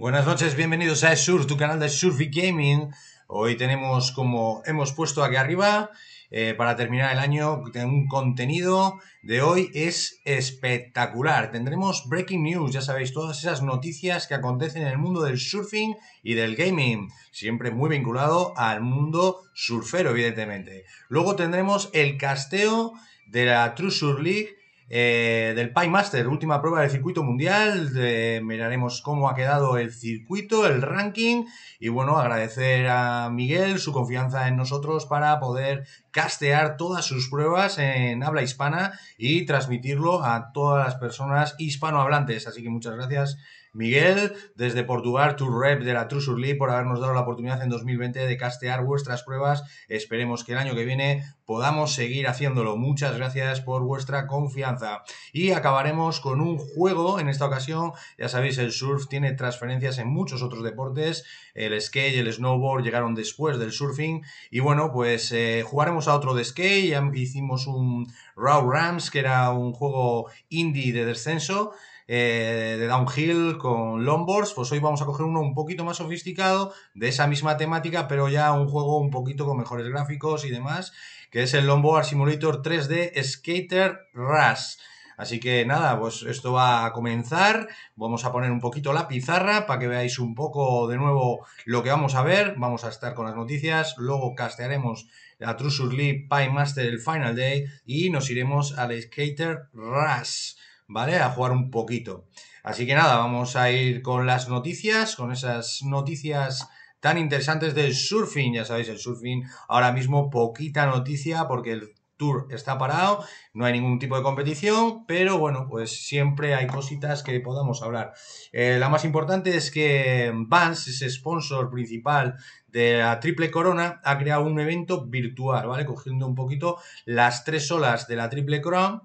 Buenas noches, bienvenidos a Surf, tu canal de Surf y Gaming. Hoy tenemos, como hemos puesto aquí arriba, eh, para terminar el año, un contenido de hoy es espectacular. Tendremos breaking news, ya sabéis, todas esas noticias que acontecen en el mundo del surfing y del gaming, siempre muy vinculado al mundo surfero, evidentemente. Luego tendremos el casteo de la True Surf League eh, del Pymaster, última prueba del circuito mundial. Eh, miraremos cómo ha quedado el circuito, el ranking. Y bueno, agradecer a Miguel su confianza en nosotros para poder castear todas sus pruebas en habla hispana y transmitirlo a todas las personas hispanohablantes. Así que muchas gracias Miguel, desde Portugal, tu rep de la True Sur League, por habernos dado la oportunidad en 2020 de castear vuestras pruebas. Esperemos que el año que viene podamos seguir haciéndolo. Muchas gracias por vuestra confianza. Y acabaremos con un juego en esta ocasión. Ya sabéis, el surf tiene transferencias en muchos otros deportes. El skate y el snowboard llegaron después del surfing. Y bueno, pues eh, jugaremos a otro de skate. hicimos un Raw Rams, que era un juego indie de descenso. Eh, de downhill con longboards, pues hoy vamos a coger uno un poquito más sofisticado de esa misma temática, pero ya un juego un poquito con mejores gráficos y demás, que es el Longboard Simulator 3D Skater Rush. Así que nada, pues esto va a comenzar. Vamos a poner un poquito la pizarra para que veáis un poco de nuevo lo que vamos a ver. Vamos a estar con las noticias, luego castearemos la True League Pie Master el Final Day y nos iremos al Skater Rush. ¿vale? A jugar un poquito. Así que nada, vamos a ir con las noticias, con esas noticias tan interesantes del surfing. Ya sabéis, el surfing ahora mismo poquita noticia porque el Tour está parado, no hay ningún tipo de competición, pero bueno, pues siempre hay cositas que podamos hablar. Eh, la más importante es que Vans, ese sponsor principal de la Triple Corona, ha creado un evento virtual, ¿vale? Cogiendo un poquito las tres olas de la Triple Corona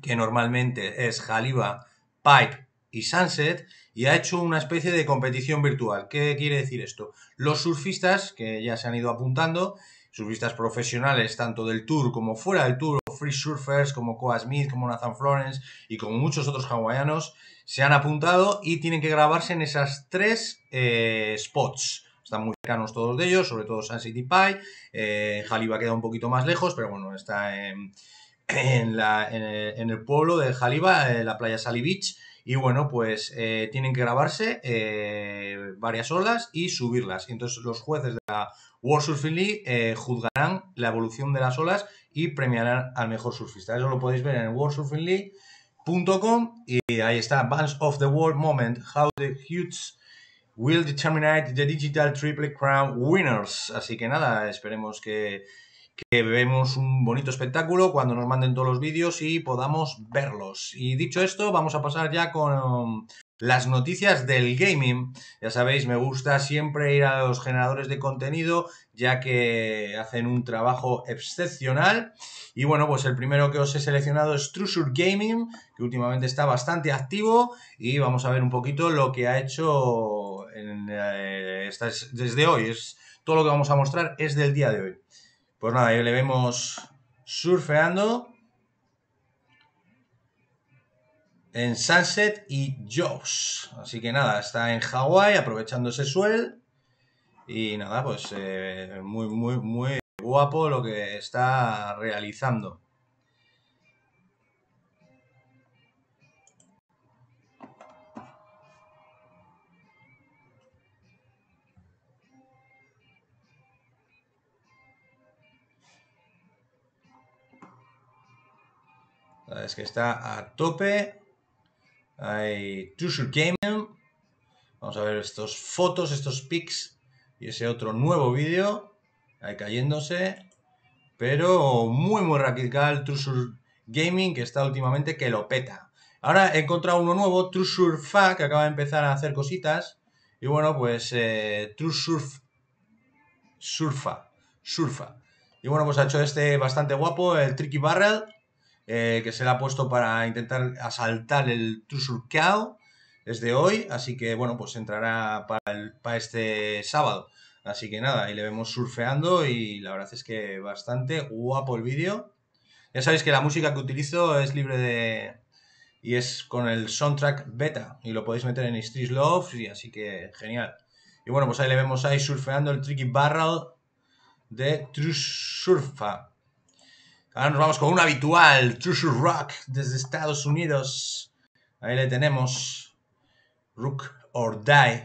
que normalmente es Jaliba, Pipe y Sunset, y ha hecho una especie de competición virtual. ¿Qué quiere decir esto? Los surfistas, que ya se han ido apuntando, surfistas profesionales, tanto del Tour como fuera del Tour, free surfers como Coa Smith, como Nathan Florence y como muchos otros hawaianos, se han apuntado y tienen que grabarse en esas tres eh, spots. Están muy cercanos todos de ellos, sobre todo Sunset y Pie. Jaliba eh, queda un poquito más lejos, pero bueno, está en en, la, eh, en, el, pueblo de Jaliba, en eh, la playa Sally Beach. Y bueno, pues eh, tienen que grabarse varias olas y subirlas. Entonces los jueces de la World Surfing League juzgarán la evolución de las olas y premiarán al mejor surfista. Eso lo podéis ver en worldsurfingleague.com y ahí está, Bands of the World Moment, How the Huge will determine the Digital Triple Crown winners. Así que nada, esperemos que que vemos un bonito espectáculo cuando nos manden todos los vídeos y podamos verlos. Y dicho esto, vamos a pasar ya con um, las noticias del gaming. Ya sabéis, me gusta siempre ir a los generadores de contenido, ya que hacen un trabajo excepcional. Y bueno, pues el primero que os he seleccionado es Trusure Gaming, que últimamente está bastante activo. Y vamos a ver un poquito lo que ha hecho eh, desde hoy. Es, todo lo que vamos a mostrar es del día de hoy. Pues nada, ahí le vemos surfeando en Sunset y Jaws. Así que nada, está en Hawái aprovechando ese suel. Y nada, pues eh, muy, muy, muy guapo lo que está realizando. Es que está a tope. Hay Treasure Gaming, Vamos a ver estos fotos, estos pics y ese otro nuevo vídeo. Ahí cayéndose. Pero muy, muy radical Treasure Gaming que está últimamente que lo peta. Ahora he encontrado uno nuevo, TrueSurfa, Fa, que acaba de empezar a hacer cositas. Y bueno, pues eh, Surfa. Surfa. Y bueno, pues ha hecho este bastante guapo, el Tricky Barrel. Eh, que se le ha puesto para intentar asaltar el Trusur Cow desde hoy, así que bueno, pues entrará para, este sábado. Así que nada, ahí le vemos surfeando y la verdad es que bastante guapo el vídeo. Ya sabéis que la música que utilizo es libre de... y es con el soundtrack beta y lo podéis meter en Street Love y así que genial. Y bueno, pues ahí le vemos ahí surfeando el Tricky Barrel de True Ahora nos vamos con un habitual, Chushu Rock, desde Estados Unidos. Ahí le tenemos. Rook or Die.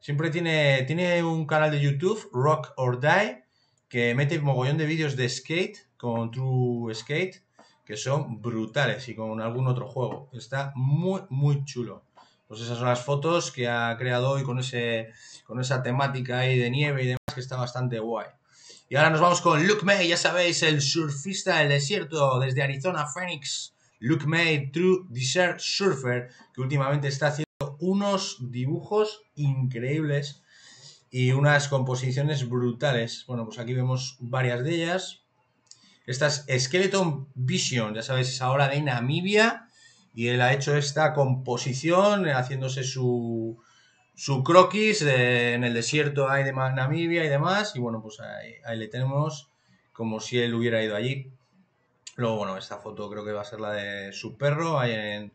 Siempre tiene, tiene un canal de YouTube, Rock or Die, que mete un mogollón de vídeos de skate con True Skate, que son brutales y con algún otro juego. Está muy, muy chulo. Pues esas son las fotos que ha creado hoy con, ese, con esa temática ahí de nieve y demás, que está bastante guay. Y ahora nos vamos con Luke May, ya sabéis, el surfista del desierto desde Arizona, Phoenix. Luke May, True Desert Surfer, que últimamente está haciendo unos dibujos increíbles y unas composiciones brutales. Bueno, pues aquí vemos varias de ellas. Esta es Skeleton Vision, ya sabéis, es ahora de Namibia y él ha hecho esta composición haciéndose su, su croquis eh, en el desierto hay de Namibia y demás. Y bueno, pues ahí, le tenemos como si él hubiera ido allí. Luego, bueno, esta foto creo que va a ser la de su perro ahí en,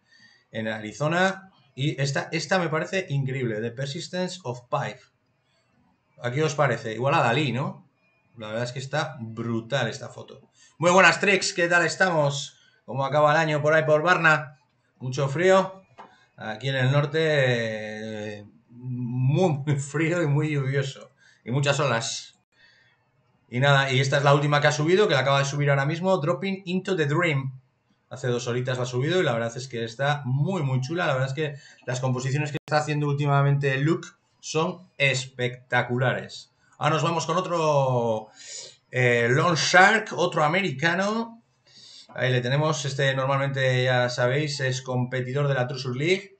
en Arizona. Y esta, esta me parece increíble, The Persistence of Pipe. ¿A qué os parece? Igual a Dalí, ¿no? La verdad es que está brutal esta foto. Muy buenas, tricks ¿qué tal estamos? ...como acaba el año por ahí por Varna? Mucho frío. Aquí en el norte eh, muy, frío y muy lluvioso. Y muchas olas. Y nada, y esta es la última que ha subido, que la acaba de subir ahora mismo, Dropping Into the Dream. Hace dos horitas la ha subido y la verdad es que está muy, muy chula. La verdad es que las composiciones que está haciendo últimamente Luke son espectaculares. Ahora nos vamos con otro eh, Lone Shark, otro americano. Ahí le tenemos, este normalmente ya sabéis, es competidor de la Trusur League.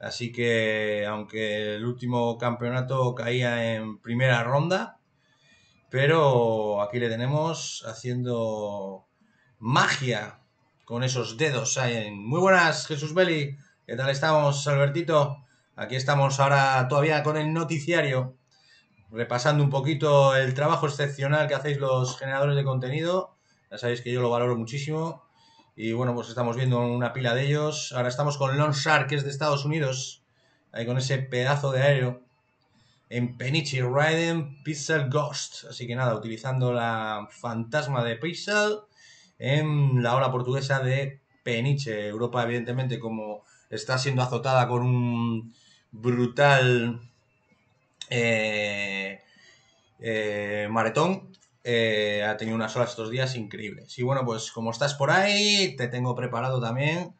Así que, aunque el último campeonato caía en primera ronda, pero aquí le tenemos haciendo magia con esos dedos. Muy buenas, Jesús Belli. ¿Qué tal estamos, Albertito? Aquí estamos ahora todavía con el noticiario, repasando un poquito el trabajo excepcional que hacéis los generadores de contenido. Ya sabéis que yo lo valoro muchísimo y bueno, pues estamos viendo una pila de ellos. Ahora estamos con Shark, que es de Estados Unidos. Ahí con ese pedazo de aéreo. En Peniche Riding, Pixel Ghost. Así que nada, utilizando la fantasma de Pixel en la ola portuguesa de Peniche. Europa, evidentemente, como está siendo azotada con un brutal eh, eh, maretón, eh, ha tenido unas horas estos días increíbles. Y bueno, pues como estás por ahí, te tengo preparado también,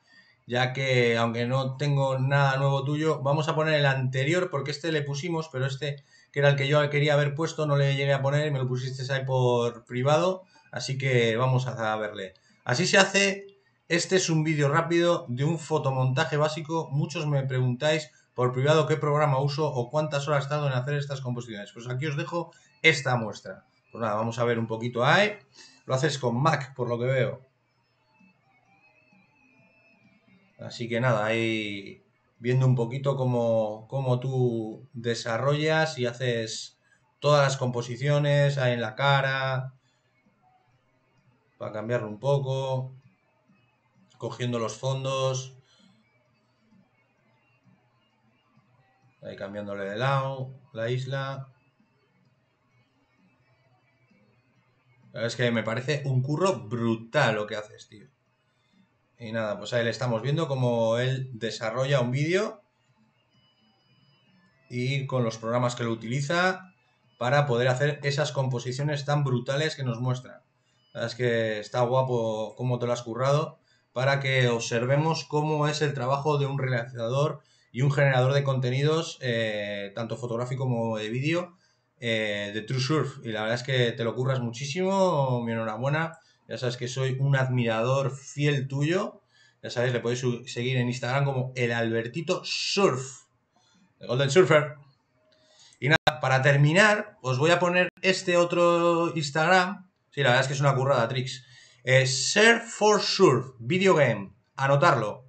ya que aunque no tengo nada nuevo tuyo, vamos a poner el anterior porque este le pusimos, pero este que era el que yo quería haber puesto, no le llegué a poner, me lo pusiste ahí por privado, así que vamos a verle. Así se hace, este es un vídeo rápido de un fotomontaje básico, muchos me preguntáis por privado qué programa uso o cuántas horas tardo en hacer estas composiciones, pues aquí os dejo esta muestra. Pues nada, vamos a ver un poquito ahí. Lo haces con Mac, por lo que veo. Así que nada, ahí viendo un poquito cómo, cómo tú desarrollas y haces todas las composiciones ahí en la cara. Para cambiarlo un poco. Cogiendo los fondos. Ahí cambiándole de lado la isla. Es que me parece un curro brutal lo que haces, tío. Y nada, pues ahí le estamos viendo cómo él desarrolla un vídeo y con los programas que lo utiliza para poder hacer esas composiciones tan brutales que nos muestran. Es que está guapo cómo te lo has currado para que observemos cómo es el trabajo de un realizador y un generador de contenidos, eh, tanto fotográfico como de vídeo, eh, de True Surf. Y la verdad es que te lo curras muchísimo. Mi enhorabuena. Ya sabes que soy un admirador fiel tuyo. Ya sabes le podéis seguir en Instagram como el Albertito Surf. Golden Surfer. Y nada, para terminar, os voy a poner este otro Instagram. Sí, la verdad es que es una currada, Trix. Es eh, Surf for Surf, video game. Anotarlo.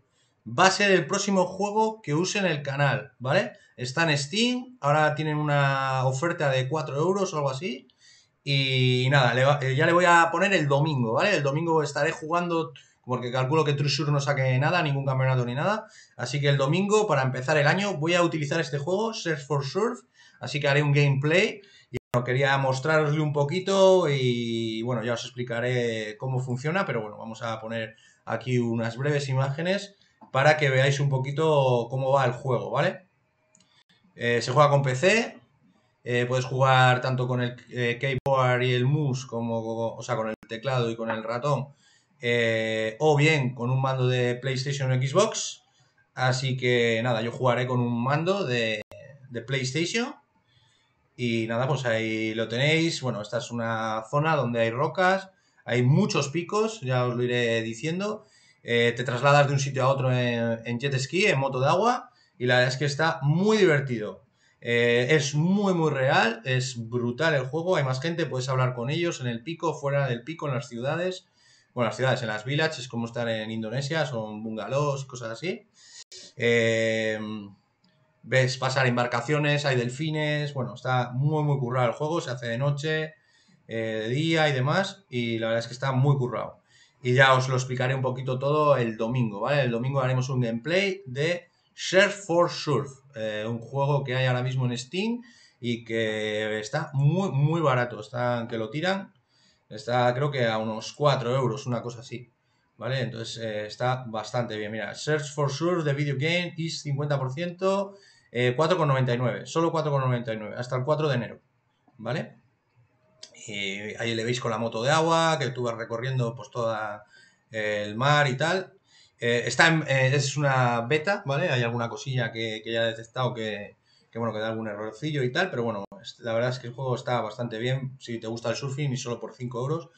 Va a ser el próximo juego que use en el canal, ¿vale? Está en Steam, ahora tienen una oferta de 4 euros o algo así. Y nada, eh, ya le voy a poner el domingo, ¿vale? El domingo estaré jugando, porque calculo que Trusur no saque nada, ningún campeonato ni nada. Así que el domingo, para empezar el año, voy a utilizar este juego, Search for Surf. Así que haré un gameplay. Y bueno, quería mostrarosle un poquito y bueno, ya os explicaré cómo funciona, pero bueno, vamos a poner aquí unas breves imágenes para que veáis un poquito cómo va el juego, ¿vale? Eh, se juega con PC, eh, puedes jugar tanto con el eh, keyboard y el mouse, como, o sea, con el teclado y con el ratón, o bien con un mando de PlayStation o Xbox. Así que nada, yo jugaré con un mando de, PlayStation. Y nada, pues ahí lo tenéis. Bueno, esta es una zona donde hay rocas, hay muchos picos, ya os lo iré diciendo. te trasladas de un sitio a otro en, jet ski, en moto de agua y la verdad es que está muy divertido. Eh, es muy, muy real, es brutal el juego, hay más gente, puedes hablar con ellos en el pico, fuera del pico, en las ciudades. Bueno, las ciudades, en las villages, es como estar en Indonesia, son bungalows, cosas así. Eh, ves pasar embarcaciones, hay delfines, bueno, está muy, muy currado el juego, se hace de noche, eh, de día y demás, y la verdad es que está muy currado. Y ya os lo explicaré un poquito todo el domingo, ¿vale? El domingo haremos un gameplay de Search for Surf, eh, un juego que hay ahora mismo en Steam y que está muy, muy barato. Está que lo tiran, está creo que a unos 4 euros, una cosa así. ¿Vale? Entonces eh, está bastante bien. Mira, Search for Surf de Video Game is 50%, 4,99. Eh, solo 4,99, hasta el 4 de enero. ¿Vale? Y ahí le veis con la moto de agua, que tú vas recorriendo pues toda el mar y tal. Eh, está eh, es una beta, ¿vale? Hay alguna cosilla que, ya he detectado que, bueno, que da algún errorcillo y tal, pero bueno, la verdad es que el juego está bastante bien. Si te gusta el surfing y solo por 5 euros,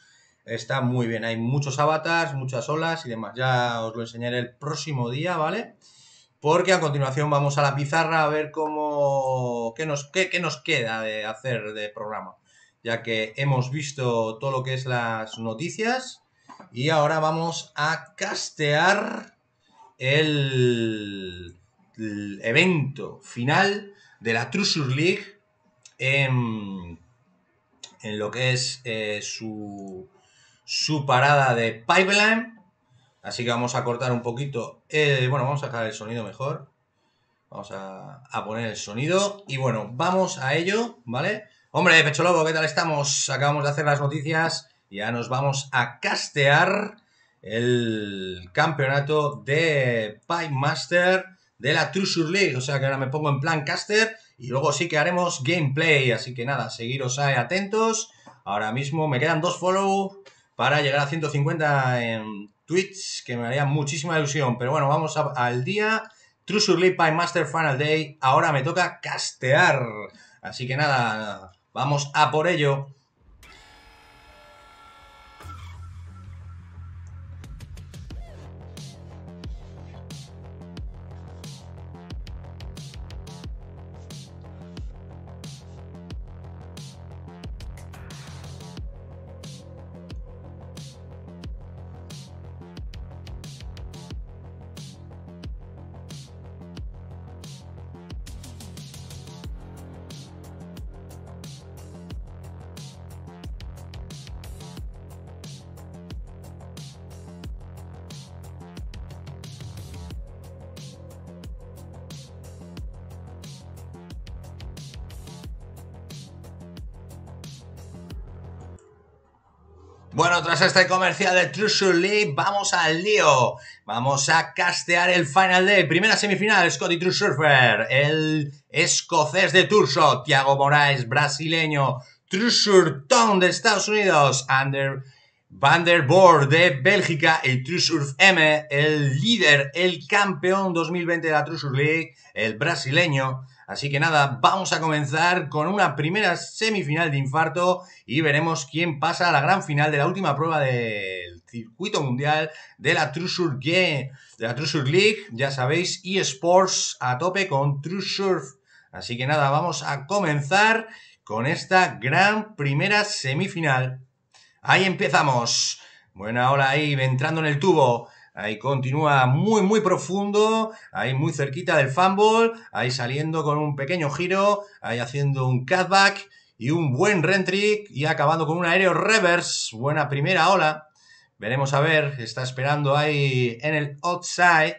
está muy bien. Hay muchos avatars, muchas olas y demás. Ya os lo enseñaré el próximo día, ¿vale? Porque a continuación vamos a la pizarra a ver cómo. qué nos, qué, qué nos queda de hacer de programa. Ya que hemos visto todo lo que es las noticias y ahora vamos a castear el, evento final de la Trusur League en, lo que es eh, su, su parada de Pipeline. Así que vamos a cortar un poquito. bueno, vamos a sacar el sonido mejor. Vamos a, poner el sonido. Y bueno, vamos a ello, ¿vale? Hombre, Pecho Lobo, ¿qué tal estamos? Acabamos de hacer las noticias ya nos vamos a castear el campeonato de Pipe Master de la Treasure League. O sea que ahora me pongo en plan caster y luego sí que haremos gameplay. Así que nada, seguiros ahí atentos. Ahora mismo me quedan dos follow para llegar a 150 en Twitch, que me haría muchísima ilusión. Pero bueno, vamos al día. Treasure League Pipe Master Final Day. Ahora me toca castear. Así que nada, vamos a por ello. a este comercial de Treasure League, vamos al lío. Vamos a castear el final de primera semifinal, Scotty True el escocés de Turso, Thiago Moraes, brasileño, Treasure Town de Estados Unidos, Under Boer de Bélgica el Trusurf M, el líder, el campeón 2020 de la Trusur League, el brasileño, Así que nada, vamos a comenzar con una primera semifinal de infarto y veremos quién pasa a la gran final de la última prueba del circuito mundial de la True Game, de la League, ya sabéis, eSports a tope con Surf. Así que nada, vamos a comenzar con esta gran primera semifinal. Ahí empezamos. Buena hora ahí, entrando en el tubo. Ahí continúa muy, muy profundo, ahí muy cerquita del fumble, ahí saliendo con un pequeño giro, ahí haciendo un cutback y un buen rentrick y acabando con un aéreo reverse. Buena primera ola. Veremos a ver, está esperando ahí en el outside,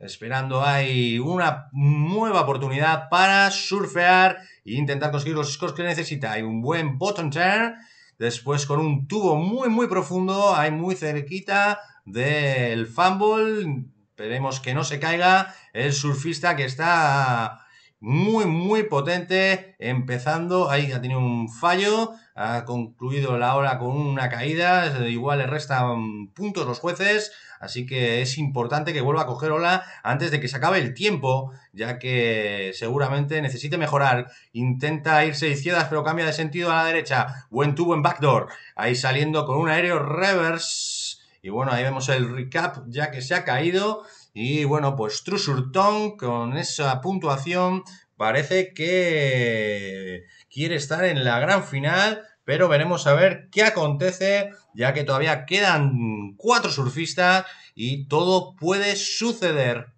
esperando ahí una nueva oportunidad para surfear e intentar conseguir los scores que necesita. Hay un buen bottom turn, después con un tubo muy, muy profundo, ahí muy cerquita del fumble. Esperemos que no se caiga el surfista que está muy, muy potente. Empezando, ahí ha tenido un fallo, ha concluido la hora con una caída, igual le restan puntos los jueces. Así que es importante que vuelva a coger ola antes de que se acabe el tiempo, ya que seguramente necesite mejorar. Intenta irse izquierdas, pero cambia de sentido a la derecha. Buen tubo en backdoor. Ahí saliendo con un aéreo reverse y bueno, ahí vemos el recap ya que se ha caído. Y bueno, pues Trusurton con esa puntuación parece que quiere estar en la gran final. Pero veremos a ver qué acontece, ya que todavía quedan cuatro surfistas y todo puede suceder.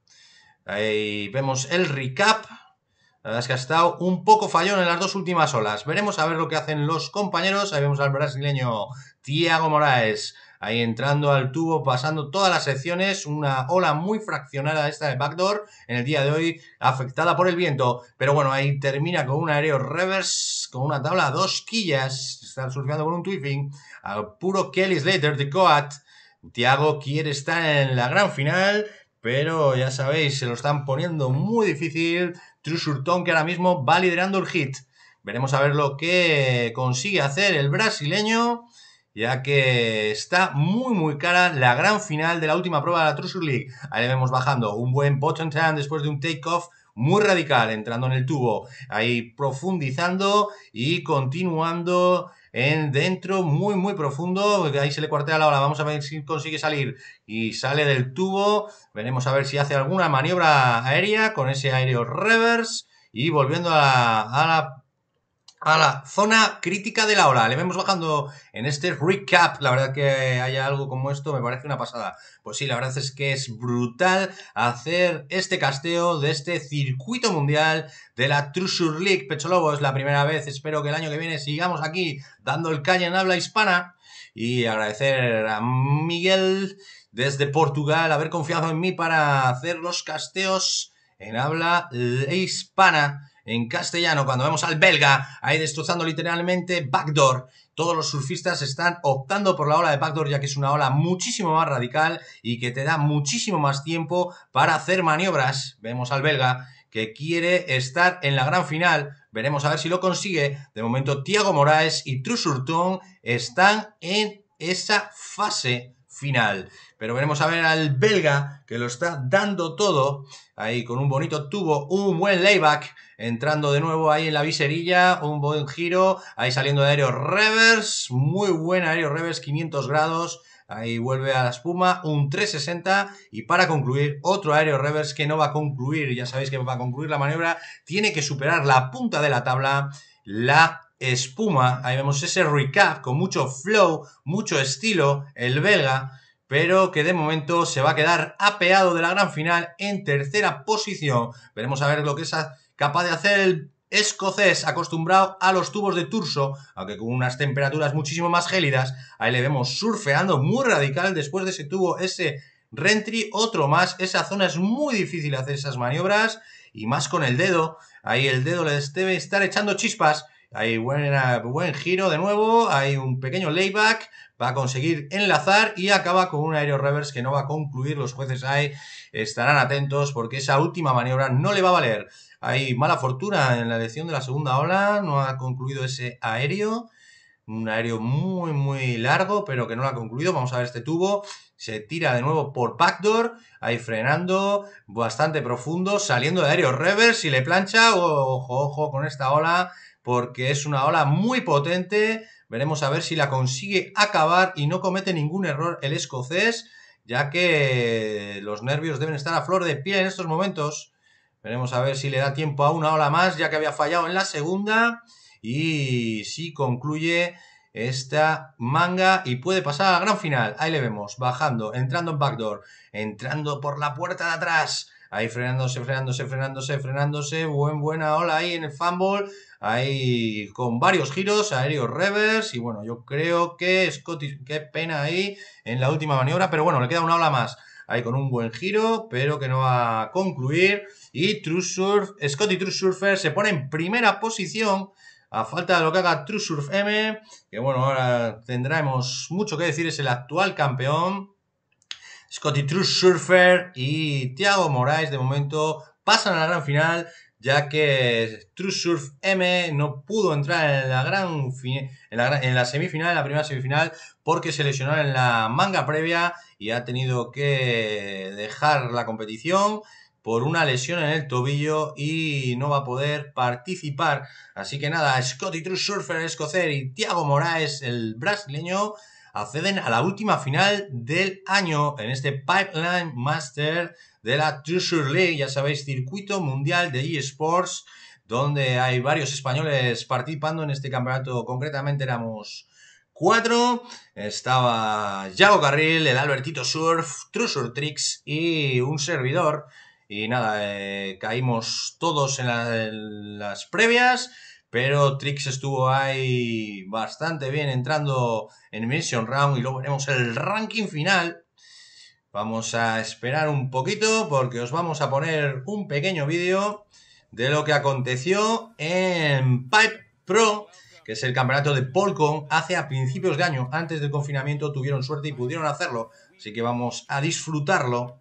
Ahí vemos el recap. La verdad es que ha estado un poco fallón en las dos últimas olas. Veremos a ver lo que hacen los compañeros. Ahí vemos al brasileño Tiago Moraes ahí entrando al tubo, pasando todas las secciones, una ola muy fraccionada esta de backdoor, en el día de hoy afectada por el viento, pero bueno, ahí termina con un aéreo reverse, con una tabla a dos quillas, están surfeando con un twiffing, al puro Kelly Slater de Coat, Tiago quiere estar en la gran final, pero ya sabéis, se lo están poniendo muy difícil, True Trusurton que ahora mismo va liderando el hit, Veremos a ver lo que consigue hacer el brasileño ya que está muy muy cara la gran final de la última prueba de la Treasure League. Ahí vemos bajando un buen bottom turn después de un takeoff muy radical, entrando en el tubo, ahí profundizando y continuando en dentro muy muy profundo, ahí se le cuartea la ola, vamos a ver si consigue salir y sale del tubo, veremos a ver si hace alguna maniobra aérea con ese aéreo reverse y volviendo a a la a la zona crítica de la ola. Le vemos bajando en este recap. La verdad que haya algo como esto me parece una pasada. Pues sí, la verdad es que es brutal hacer este casteo de este circuito mundial de la Trusur League. Lobo. es la primera vez. Espero que el año que viene sigamos aquí dando el caña en habla hispana. Y agradecer a Miguel desde Portugal haber confiado en mí para hacer los casteos en habla hispana en castellano, cuando vemos al belga ahí destrozando literalmente backdoor, todos los surfistas están optando por la ola de backdoor ya que es una ola muchísimo más radical y que te da muchísimo más tiempo para hacer maniobras. Vemos al belga que quiere estar en la gran final. Veremos a ver si lo consigue. De momento, Thiago Moraes y Trusurton están en esa fase final. Pero veremos a ver al belga que lo está dando todo ahí con un bonito tubo, un buen layback, entrando de nuevo ahí en la viserilla, un buen giro, ahí saliendo de aéreo reverse, muy buen aéreo reverse, 500 grados. Ahí vuelve a la espuma, un 360 y para concluir otro aéreo reverse que no va a concluir, ya sabéis que va a concluir la maniobra, tiene que superar la punta de la tabla, la espuma. Ahí vemos ese recap con mucho flow, mucho estilo, el belga, pero que de momento se va a quedar apeado de la gran final en tercera posición. Veremos a ver lo que es capaz de hacer el escocés acostumbrado a los tubos de Turso, aunque con unas temperaturas muchísimo más gélidas. Ahí le vemos surfeando muy radical después de ese tubo, ese Rentry, otro más. Esa zona es muy difícil hacer esas maniobras y más con el dedo. Ahí el dedo le debe estar echando chispas hay buen giro de nuevo, hay un pequeño layback, va a conseguir enlazar y acaba con un aéreo reverse que no va a concluir. Los jueces ahí estarán atentos porque esa última maniobra no le va a valer. Hay mala fortuna en la elección de la segunda ola, no ha concluido ese aéreo. Un aéreo muy, muy largo, pero que no lo ha concluido. Vamos a ver este tubo se tira de nuevo por backdoor, ahí frenando, bastante profundo, saliendo de aéreo reverse y le plancha, ojo, ojo con esta ola, porque es una ola muy potente. Veremos a ver si la consigue acabar y no comete ningún error el escocés, ya que los nervios deben estar a flor de piel en estos momentos. Veremos a ver si le da tiempo a una ola más, ya que había fallado en la segunda. Y si concluye esta manga y puede pasar a la gran final. Ahí le vemos, bajando, entrando en backdoor, entrando por la puerta de atrás. Ahí frenándose, frenándose, frenándose, frenándose. Buen, buena ola ahí en el fumble ahí con varios giros, aéreos revers, y bueno, yo creo que Scotty, qué pena ahí en la última maniobra, pero bueno, le queda una ola más ahí con un buen giro, pero que no va a concluir. Y True Surf, Scotty True Surfer se pone en primera posición a falta de lo que haga True Surf M, que bueno, ahora tendremos mucho que decir, es el actual campeón. Scotty True Surfer y Thiago Moraes de momento pasan a la gran final ya que Surf M no pudo entrar en la, gran en la, en la semifinal, en la primera semifinal, porque se lesionó en la manga previa y ha tenido que dejar la competición por una lesión en el tobillo y no va a poder participar. Así que nada, Scotty True Surfer escocés y Thiago Moraes, el brasileño, acceden a la última final del año en este Pipeline Master de la Treasure League, ya sabéis, circuito mundial de eSports, donde hay varios españoles participando en este campeonato, concretamente éramos... cuatro, Estaba Yago Carril, el Albertito Surf, Trusur Tricks y un servidor. Y nada, eh, caímos todos en, las previas pero Trix estuvo ahí bastante bien entrando en Mission Round y luego veremos el ranking final. Vamos a esperar un poquito porque os vamos a poner un pequeño vídeo de lo que aconteció en Pipe Pro, que es el campeonato de Polcon, hace a principios de año, antes del confinamiento, tuvieron suerte y pudieron hacerlo. Así que vamos a disfrutarlo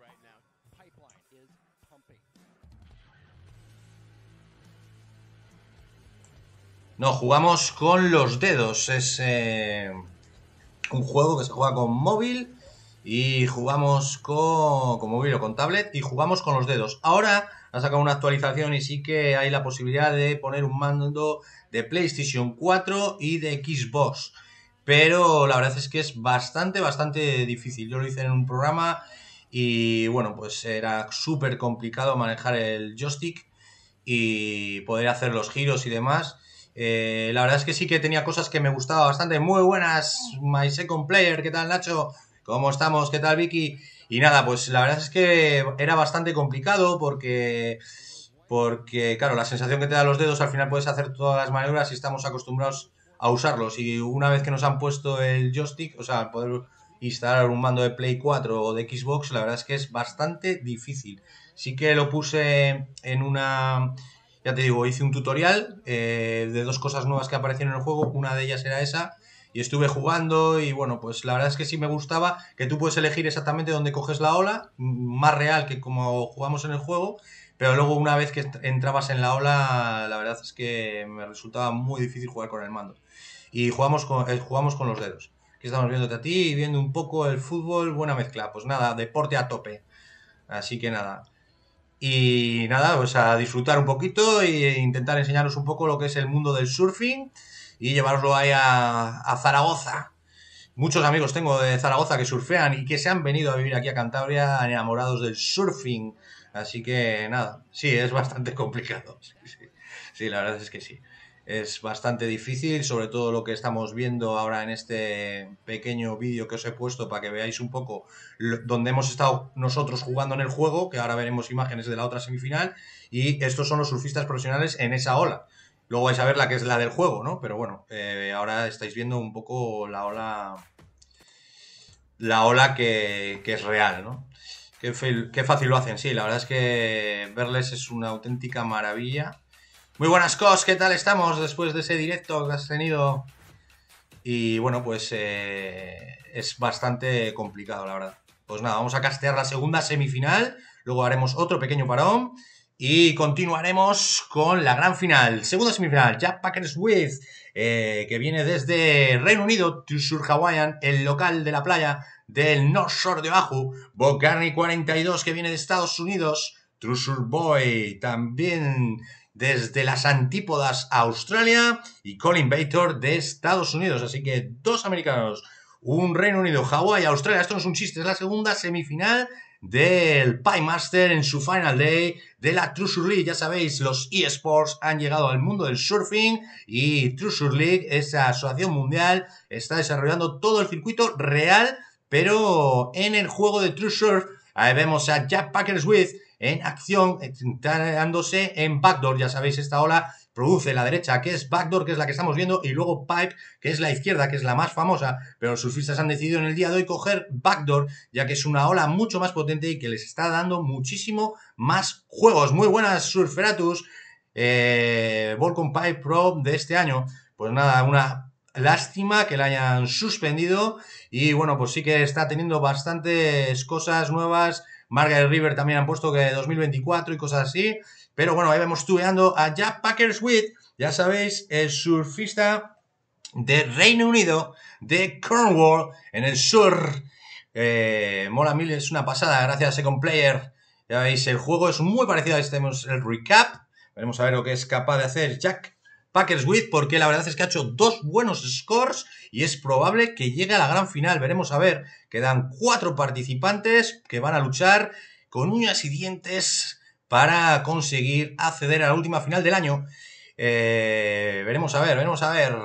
No, jugamos con los dedos. Es eh, un juego que se juega con móvil y jugamos con, móvil o con tablet y jugamos con los dedos. Ahora ha sacado una actualización y sí que hay la posibilidad de poner un mando de PlayStation 4 y de Xbox. Pero la verdad es que es bastante, bastante difícil. Yo lo hice en un programa y bueno, pues era súper complicado manejar el joystick y poder hacer los giros y demás. Eh, la verdad es que sí que tenía cosas que me gustaba bastante. Muy buenas, My Second Player. ¿Qué tal, Nacho? ¿Cómo estamos? ¿Qué tal, Vicky? Y nada, pues la verdad es que era bastante complicado porque porque claro, la sensación que te dan los dedos al final puedes hacer todas las maniobras y estamos acostumbrados a usarlos y una vez que nos han puesto el joystick, o sea, poder instalar un mando de Play 4 o de Xbox, la verdad es que es bastante difícil. Sí que lo puse en una ya te digo, hice un tutorial eh, de dos cosas nuevas que aparecieron en el juego. Una de ellas era esa. Y estuve jugando y bueno, pues la verdad es que sí me gustaba que tú puedes elegir exactamente dónde coges la ola, más real que como jugamos en el juego, pero luego una vez que entrabas en la ola, la verdad es que me resultaba muy difícil jugar con el mando. Y jugamos con, eh, jugamos con los dedos. Que estamos viéndote a ti y viendo un poco el fútbol, buena mezcla. Pues nada, deporte a tope. Así que nada, y nada, pues a disfrutar un poquito e intentar enseñaros un poco lo que es el mundo del surfing y llevaroslo ahí a, Zaragoza. Muchos amigos tengo de Zaragoza que surfean y que se han venido a vivir aquí a Cantabria enamorados del surfing. Así que nada, sí, es bastante complicado. sí la verdad es que sí es bastante difícil, sobre todo lo que estamos viendo ahora en este pequeño vídeo que os he puesto para que veáis un poco dónde donde hemos estado nosotros jugando en el juego, que ahora veremos imágenes de la otra semifinal, y estos son los surfistas profesionales en esa ola. Luego vais a ver la que es la del juego, ¿no? Pero bueno, eh, ahora estáis viendo un poco la ola. La ola que, es real, ¿no? Qué, qué fácil lo hacen, sí, la verdad es que verles es una auténtica maravilla muy buenas, Cos, ¿qué tal estamos después de ese directo que has tenido? Y bueno, pues eh, es bastante complicado, la verdad. Pues nada, vamos a castear la segunda semifinal, luego haremos otro pequeño parón y continuaremos con la gran final. Segunda semifinal, Jack Packerswith eh, que viene desde Reino Unido, Sur Hawaiian, el local de la playa del North Shore de Oahu, Bob 42, que viene de Estados Unidos, Trusur Boy, también desde las antípodas a Australia y Colin Bator de Estados Unidos. Así que dos americanos, un Reino Unido, Hawái, Australia. Esto no es un chiste, es la segunda semifinal del Pymaster en su final day de la Surf League. Ya sabéis, los eSports han llegado al mundo del surfing y Surf League, esa asociación mundial, está desarrollando todo el circuito real, pero en el juego de True Surf. Ahí vemos a Jack Packerswith en acción, eh, entrándose en backdoor. Ya sabéis, esta ola produce la derecha, que es backdoor, que es la que estamos viendo, y luego pipe, que es la izquierda, que es la más famosa. Pero los surfistas han decidido en el día de hoy coger backdoor, ya que es una ola mucho más potente y que les está dando muchísimo más juegos. Muy buenas, Surferatus. Eh, Volcom Pipe Pro de este año. Pues nada, una Lástima que la hayan suspendido y bueno, pues sí que está teniendo bastantes cosas nuevas Margaret River también han puesto que 2024 y cosas así. Pero bueno, ahí vemos estudiando a Jack Packerswith, ya sabéis, el surfista de Reino Unido, de Cornwall, en el sur. Eh, mola mil, es una pasada, gracias a Second Player. Ya veis, el juego es muy parecido, ahí tenemos este, el recap. Veremos a ver lo que es capaz de hacer Jack Packers with, porque la verdad es que ha hecho dos buenos scores y es probable que llegue a la gran final. Veremos a ver. Quedan cuatro participantes que van a luchar con uñas y dientes para conseguir acceder a la última final del año. Eh, veremos a ver, veremos a ver.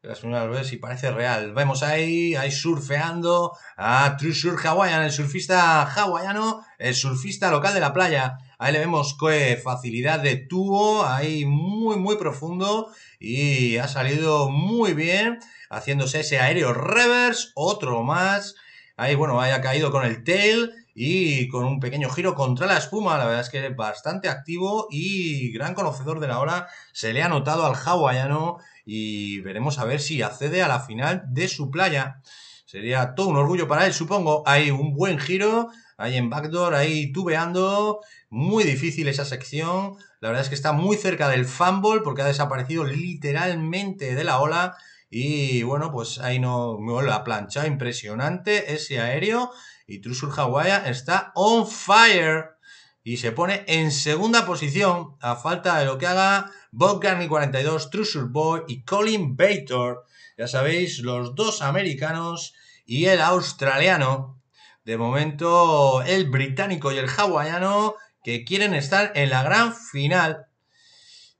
Las primeras veces si parece real. Vemos ahí, ahí surfeando a ah, True Surf Hawaiian, el surfista hawaiano, el surfista local de la playa. Ahí le vemos que facilidad de tubo, ahí muy, muy profundo y ha salido muy bien haciéndose ese aéreo reverse, otro más. Ahí, bueno, haya caído con el tail y con un pequeño giro contra la espuma. La verdad es que es bastante activo y gran conocedor de la hora. Se le ha notado al hawaiano y veremos a ver si accede a la final de su playa. Sería todo un orgullo para él, supongo. Hay un buen giro ahí en Backdoor, ahí tubeando. Muy difícil esa sección. La verdad es que está muy cerca del fumble porque ha desaparecido literalmente de la ola. Y bueno, pues ahí no me vuelve plancha. Impresionante ese aéreo. Y Trusul Hawaii está on fire. Y se pone en segunda posición a falta de lo que haga Bob Garney 42, Trusul Boy y Colin Bator. Ya sabéis, los dos americanos y el australiano de momento el británico y el hawaiano que quieren estar en la gran final.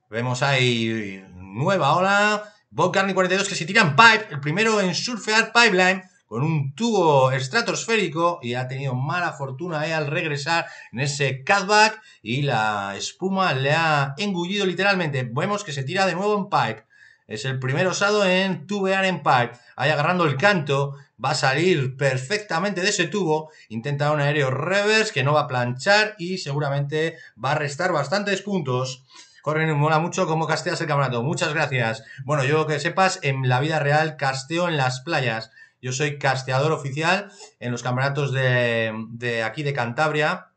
Vemos ahí nueva ola. Bob Carney 42 que se tiran pipe, el primero en surfear pipeline con un tubo estratosférico y ha tenido mala fortuna eh, al regresar en ese cutback y la espuma le ha engullido literalmente. Vemos que se tira de nuevo en pipe. Es el primer osado en tubear en Park. Ahí agarrando el canto, va a salir perfectamente de ese tubo. Intenta un aéreo reverse que no va a planchar y seguramente va a restar bastantes puntos. Corren, mola mucho cómo casteas el campeonato. Muchas gracias. Bueno, yo que sepas, en la vida real casteo en las playas. Yo soy casteador oficial en los campeonatos de aquí de Cantabria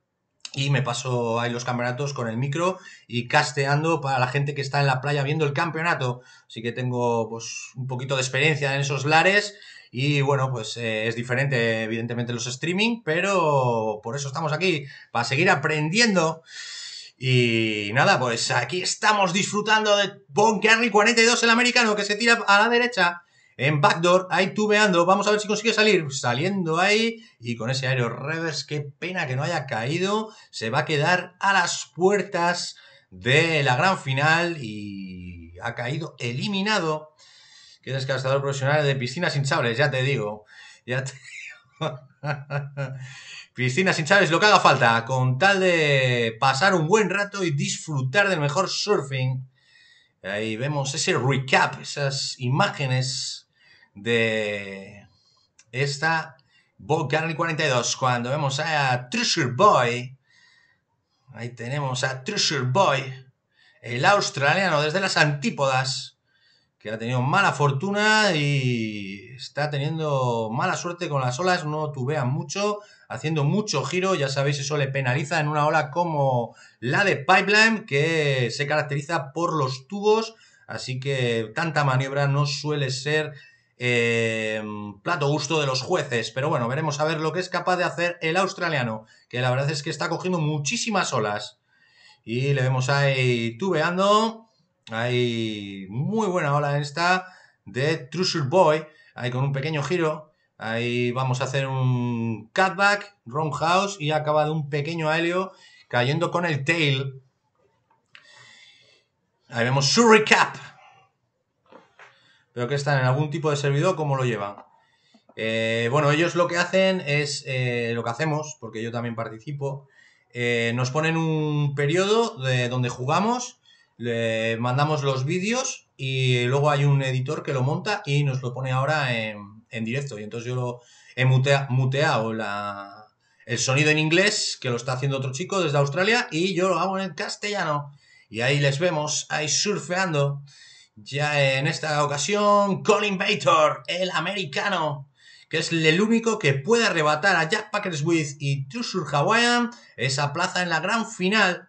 y me paso ahí los campeonatos con el micro y casteando para la gente que está en la playa viendo el campeonato. Así que tengo pues, un poquito de experiencia en esos lares y bueno, pues eh, es diferente evidentemente los streaming, pero por eso estamos aquí, para seguir aprendiendo. Y nada, pues aquí estamos disfrutando de Bon 42, el americano que se tira a la derecha en backdoor, ahí tubeando, vamos a ver si consigue salir, saliendo ahí y con ese aéreo reverse, qué pena que no haya caído, se va a quedar a las puertas de la gran final y ha caído eliminado, que es profesional de piscinas sin sables, ya te digo, ya Piscina sin Chávez. lo que haga falta, con tal de pasar un buen rato y disfrutar del mejor surfing. Ahí vemos ese recap, esas imágenes de esta Bob 42. Cuando vemos a Treasure Boy, ahí tenemos a Treasure Boy, el australiano desde las antípodas, que ha tenido mala fortuna y está teniendo mala suerte con las olas, no tubean mucho, haciendo mucho giro, ya sabéis, eso le penaliza en una ola como la de Pipeline, que se caracteriza por los tubos, así que tanta maniobra no suele ser Em, plato gusto de los jueces. Pero bueno, veremos a ver lo que es capaz de hacer el australiano, que la verdad es que está cogiendo muchísimas olas. Y le vemos ahí tubeando. Hay muy buena ola esta de Trussel Boy. Ahí con un pequeño giro. Ahí vamos a hacer un cutback, roundhouse y acaba de un pequeño helio cayendo con el tail. Ahí vemos su recap. Creo que están en algún tipo de servidor, ¿cómo lo llevan? Eh, bueno, ellos lo que hacen es eh, lo que hacemos, porque yo también participo. Eh, nos ponen un periodo de, donde jugamos, le mandamos los vídeos y luego hay un editor que lo monta y nos lo pone ahora en, directo. Y entonces yo lo he muteado el sonido en inglés, que lo está haciendo otro chico desde Australia, y yo lo hago en castellano. Y ahí les vemos, ahí surfeando. Ya en esta ocasión, Colin Bator, el americano, que es el único que puede arrebatar a Jack Packerswith y Tusur Hawaiian esa plaza en la gran final.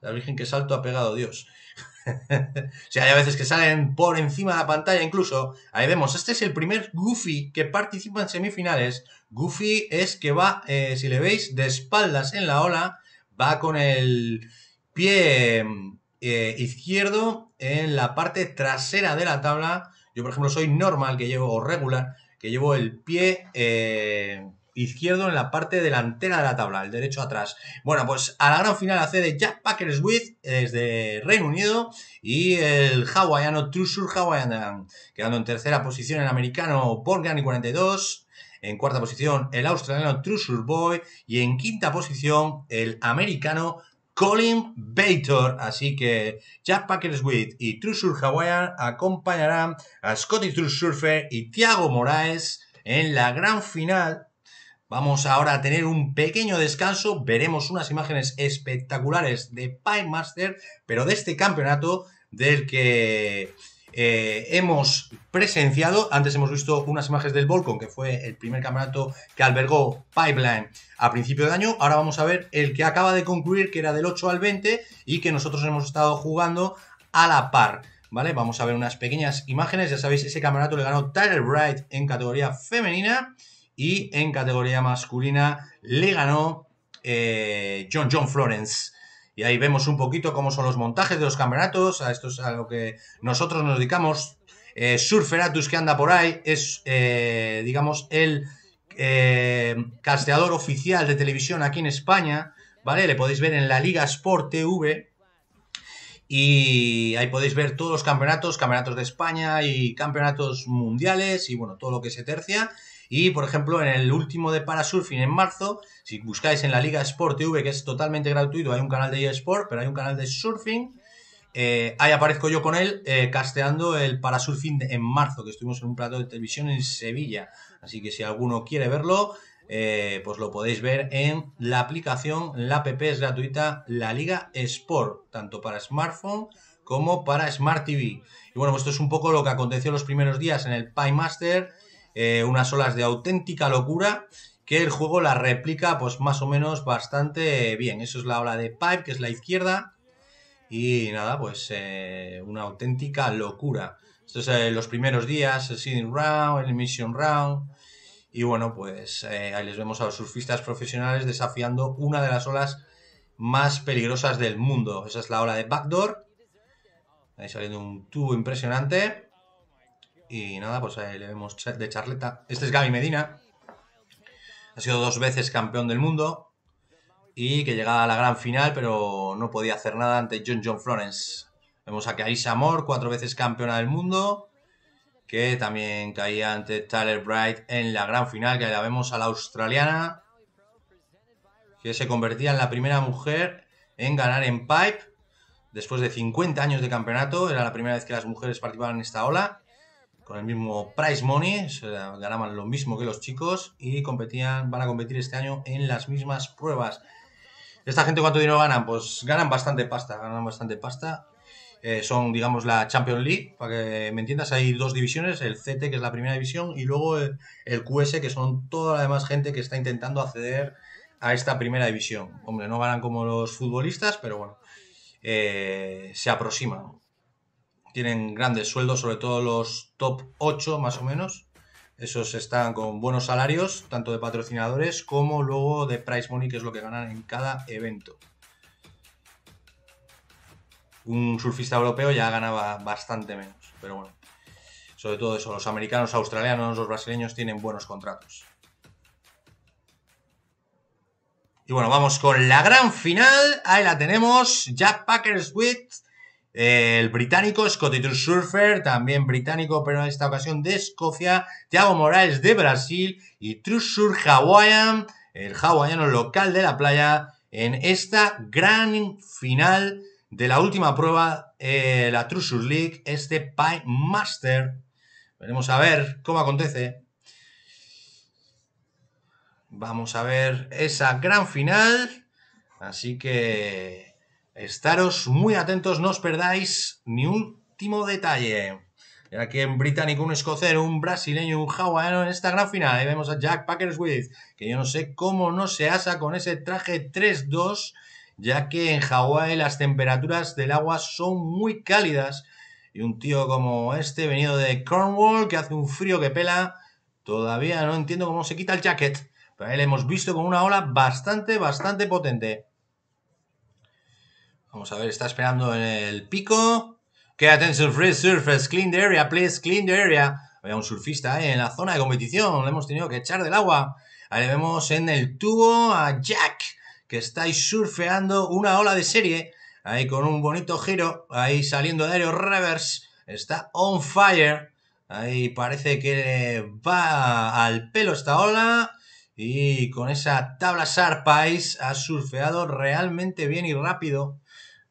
La Virgen que salto ha pegado Dios. o sea, hay a veces que salen por encima de la pantalla, incluso. Ahí vemos, este es el primer Goofy que participa en semifinales. Goofy es que va, eh, si le veis, de espaldas en la ola, va con el pie mm, eh, izquierdo en la parte trasera de la tabla. Yo, por ejemplo, soy normal, que llevo, regular, que llevo el pie eh, izquierdo en la parte delantera de la tabla, el derecho atrás. Bueno, pues a la gran final accede Jack Packers-With desde Reino Unido y el hawaiano Trusur Hawaiian, quedando en tercera posición el americano por y 42. En cuarta posición, el australiano Trusur Boy. Y en quinta posición, el americano Colin Bator. Así que Jack Packerswith y True Hawaiian acompañarán a Scotty True Surfer y Thiago Moraes en la gran final. Vamos ahora a tener un pequeño descanso. Veremos unas imágenes espectaculares de PineMaster, Master, pero de este campeonato del que eh, hemos presenciado. Antes hemos visto unas imágenes del Volcón que fue el primer campeonato que albergó Pipeline a principio de año. Ahora vamos a ver el que acaba de concluir, que era del 8 al 20 y que nosotros hemos estado jugando a la par. ¿Vale? Vamos a ver unas pequeñas imágenes. Ya sabéis, ese campeonato le ganó Tyler Wright en categoría femenina y en categoría masculina le ganó eh, John John Florence y ahí vemos un poquito cómo son los montajes de los campeonatos, a esto es a lo que nosotros nos dedicamos. Eh, Surferatus que anda por ahí es, eh, digamos, el eh, casteador oficial de televisión aquí en España, ¿vale? Le podéis ver en la Liga Sport TV, y ahí podéis ver todos los campeonatos, campeonatos de España y campeonatos mundiales y bueno, todo lo que se tercia. Y, por ejemplo, en el último de Parasurfing en marzo, si buscáis en la Liga Sport TV, que es totalmente gratuito, hay un canal de eSport, pero hay un canal de surfing. Eh, ahí aparezco yo con él eh, casteando el Parasurfing en marzo, que estuvimos en un plato de televisión en Sevilla. Así que si alguno quiere verlo, eh, pues lo podéis ver en la aplicación, la app es gratuita, la Liga Sport, tanto para smartphone como para Smart TV. Y bueno, pues esto es un poco lo que aconteció los primeros días en el Pymaster, eh, unas olas de auténtica locura que el juego la replica pues más o menos bastante bien. Eso es la ola de Pipe, que es la izquierda. Y nada, pues eh, una auténtica locura. Estos son eh, los primeros días, el Seeding Round, el Mission Round. Y bueno, pues ahí les vemos a los surfistas profesionales desafiando una de las olas más peligrosas del mundo. Esa es la ola de Backdoor. Ahí saliendo un tubo impresionante. Y nada, pues ahí le vemos de charleta. Este es Gaby Medina. Ha sido dos veces campeón del mundo. Y que llegaba a la gran final, pero no podía hacer nada ante John John Florence. Vemos a Carissa Amor, cuatro veces campeona del mundo. Que también caía ante Tyler Bright en la gran final, que la vemos a la australiana. Que se convertía en la primera mujer en ganar en pipe. Después de 50 años de campeonato, era la primera vez que las mujeres participaban en esta ola con el mismo prize money, ganaban lo mismo que los chicos y competían, van a competir este año en las mismas pruebas. ¿Esta gente cuánto dinero ganan? Pues ganan bastante pasta, ganan bastante pasta. Eh, son, digamos, la Champions League, para que me entiendas, hay dos divisiones, el CT, que es la primera división, y luego el, QS, que son toda la demás gente que está intentando acceder a esta primera división. Hombre, no ganan como los futbolistas, pero bueno, eh, se aproximan tienen grandes sueldos, sobre todo los top 8 más o menos. Esos están con buenos salarios, tanto de patrocinadores como luego de price money, que es lo que ganan en cada evento. Un surfista europeo ya ganaba bastante menos, pero bueno. Sobre todo eso, los americanos, australianos, los brasileños tienen buenos contratos. Y bueno, vamos con la gran final. Ahí la tenemos. Jack Packers with el británico Scotty Surfer, también británico, pero en esta ocasión de Escocia. Thiago Moraes de Brasil y True Sur Hawaiian, el hawaiano local de la playa, en esta gran final de la última prueba, la True League, este Pie Master. Veremos a ver cómo acontece. Vamos a ver esa gran final. Así que Estaros muy atentos, no os perdáis ni un último detalle. Ya que en británico, un escocero un brasileño, un hawaiano en esta gran final. Ahí vemos a Jack Packerswith, que yo no sé cómo no se asa con ese traje 3-2, ya que en Hawái las temperaturas del agua son muy cálidas. Y un tío como este, venido de Cornwall, que hace un frío que pela, todavía no entiendo cómo se quita el jacket. Pero ahí hemos visto con una ola bastante, bastante potente. Vamos a ver, está esperando en el pico. ¡Qué attention free surface, clean the area, please, clean the area. Había un surfista eh, en la zona de competición, le hemos tenido que echar del agua. Ahí vemos en el tubo a Jack, que está surfeando una ola de serie. Ahí con un bonito giro, ahí saliendo de aéreo reverse. Está on fire. Ahí parece que va al pelo esta ola. Y con esa tabla Sarpais ha surfeado realmente bien y rápido.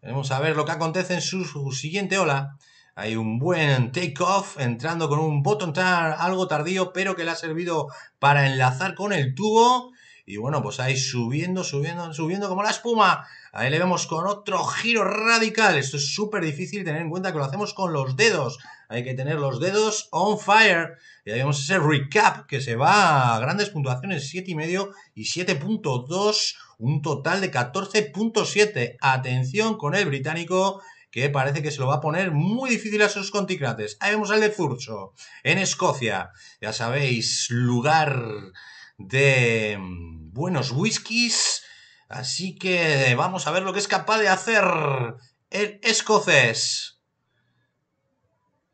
Vamos a ver lo que acontece en su, siguiente ola. Hay un buen take-off entrando con un botón turn algo tardío, pero que le ha servido para enlazar con el tubo. Y bueno, pues ahí subiendo, subiendo, subiendo como la espuma. Ahí le vemos con otro giro radical. Esto es súper difícil tener en cuenta que lo hacemos con los dedos. Hay que tener los dedos on fire. Y ahí vemos ese recap que se va a grandes puntuaciones, 7,5 y 7.2 un total de 14.7. Atención con el británico que parece que se lo va a poner muy difícil a sus contigrates, Ahí vemos al de Furcho, en Escocia. Ya sabéis, lugar de mm, buenos whiskies. Así que vamos a ver lo que es capaz de hacer el escocés.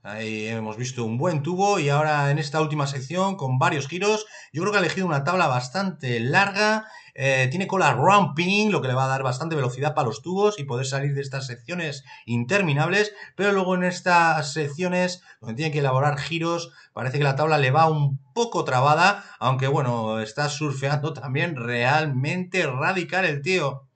Ahí hemos visto un buen tubo y ahora en esta última sección con varios giros, yo creo que ha elegido una tabla bastante larga eh, tiene cola ramping, lo que le va a dar bastante velocidad para los tubos y poder salir de estas secciones interminables. Pero luego en estas secciones donde tiene que elaborar giros, parece que la tabla le va un poco trabada, aunque bueno, está surfeando también realmente radical el tío.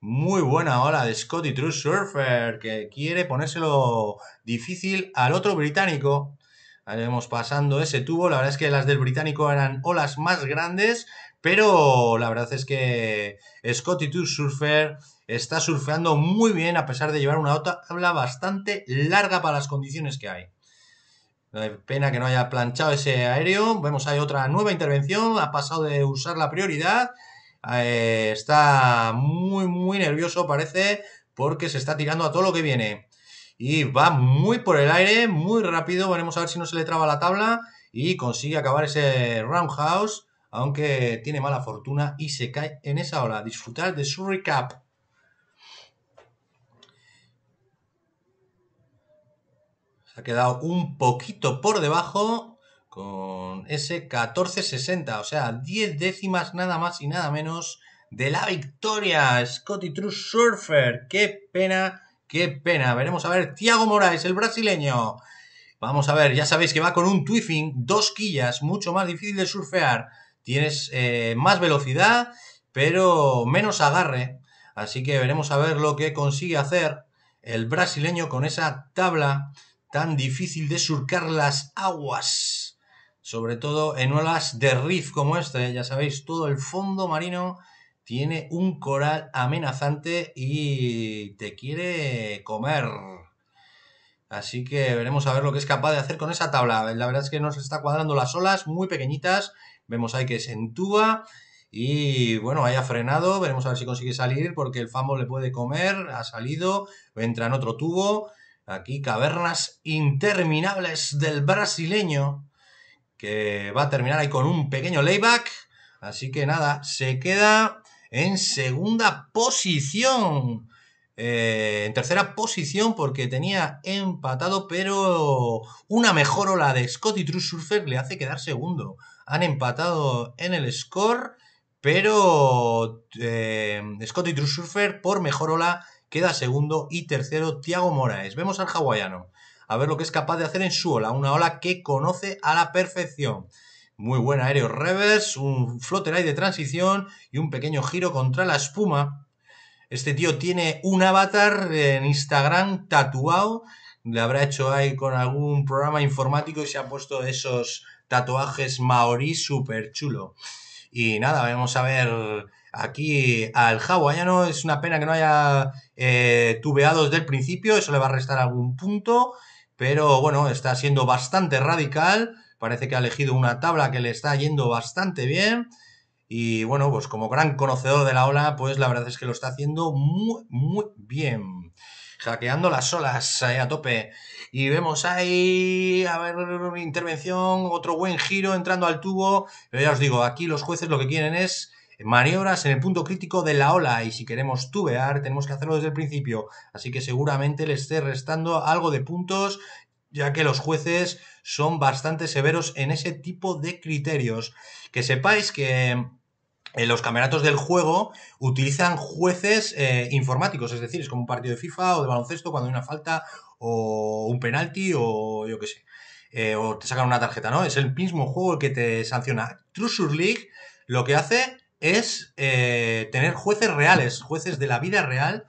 Muy buena ola de Scotty True Surfer, que quiere ponérselo difícil al otro británico. Ahí vemos pasando ese tubo, la verdad es que las del británico eran olas más grandes, pero la verdad es que Scotty Tour Surfer está surfeando muy bien a pesar de llevar una tabla bastante larga para las condiciones que hay. Pena que no haya planchado ese aéreo. Vemos, hay otra nueva intervención. Ha pasado de usar la prioridad. Eh, está muy, muy nervioso, parece, porque se está tirando a todo lo que viene. Y va muy por el aire, muy rápido. Veremos a ver si no se le traba la tabla y consigue acabar ese roundhouse aunque tiene mala fortuna y se cae en esa hora. Disfrutar de su recap. Se ha quedado un poquito por debajo con ese 1460, o sea, 10 décimas nada más y nada menos de la victoria. Scotty True Surfer, qué pena, qué pena. Veremos a ver, Thiago Moraes, el brasileño. Vamos a ver, ya sabéis que va con un twiffing, dos quillas, mucho más difícil de surfear. Tienes eh, más velocidad, pero menos agarre. Así que veremos a ver lo que consigue hacer el brasileño con esa tabla tan difícil de surcar las aguas. Sobre todo en olas de riff como este. Ya sabéis, todo el fondo marino tiene un coral amenazante y te quiere comer. Así que veremos a ver lo que es capaz de hacer con esa tabla. La verdad es que nos está cuadrando las olas muy pequeñitas Vemos ahí que se entúa y bueno, ahí ha frenado, veremos a ver si consigue salir porque el famo le puede comer, ha salido, entra en otro tubo. Aquí cavernas interminables del brasileño que va a terminar ahí con un pequeño layback. Así que nada, se queda en segunda posición. Eh, en tercera posición porque tenía empatado, pero una mejor ola de Scotty True Surfer le hace quedar segundo han empatado en el score, pero eh, Scotty Surfer por mejor ola queda segundo y tercero Tiago Moraes. Vemos al hawaiano a ver lo que es capaz de hacer en su ola, una ola que conoce a la perfección. Muy buen aéreo reverse, un flotter ahí de transición y un pequeño giro contra la espuma. Este tío tiene un avatar en Instagram tatuado. Le habrá hecho ahí con algún programa informático y se ha puesto esos tatuajes maorí súper chulo. Y nada, vamos a ver aquí al hawaiano. Ah, es una pena que no haya eh, tubeado desde el principio, eso le va a restar algún punto. Pero bueno, está siendo bastante radical. Parece que ha elegido una tabla que le está yendo bastante bien. Y bueno, pues como gran conocedor de la ola, pues la verdad es que lo está haciendo muy, muy bien. Hackeando las olas ahí a tope y vemos ahí, a ver, intervención, otro buen giro entrando al tubo. Pero ya os digo, aquí los jueces lo que quieren es maniobras en el punto crítico de la ola y si queremos tubear tenemos que hacerlo desde el principio. Así que seguramente le esté restando algo de puntos ya que los jueces son bastante severos en ese tipo de criterios. Que sepáis que en los campeonatos del juego utilizan jueces eh, informáticos, es decir, es como un partido de FIFA o de baloncesto cuando hay una falta o un penalti, o yo qué sé, eh, o te sacan una tarjeta, ¿no? Es el mismo juego que te sanciona. Trusur League lo que hace es eh, tener jueces reales, jueces de la vida real.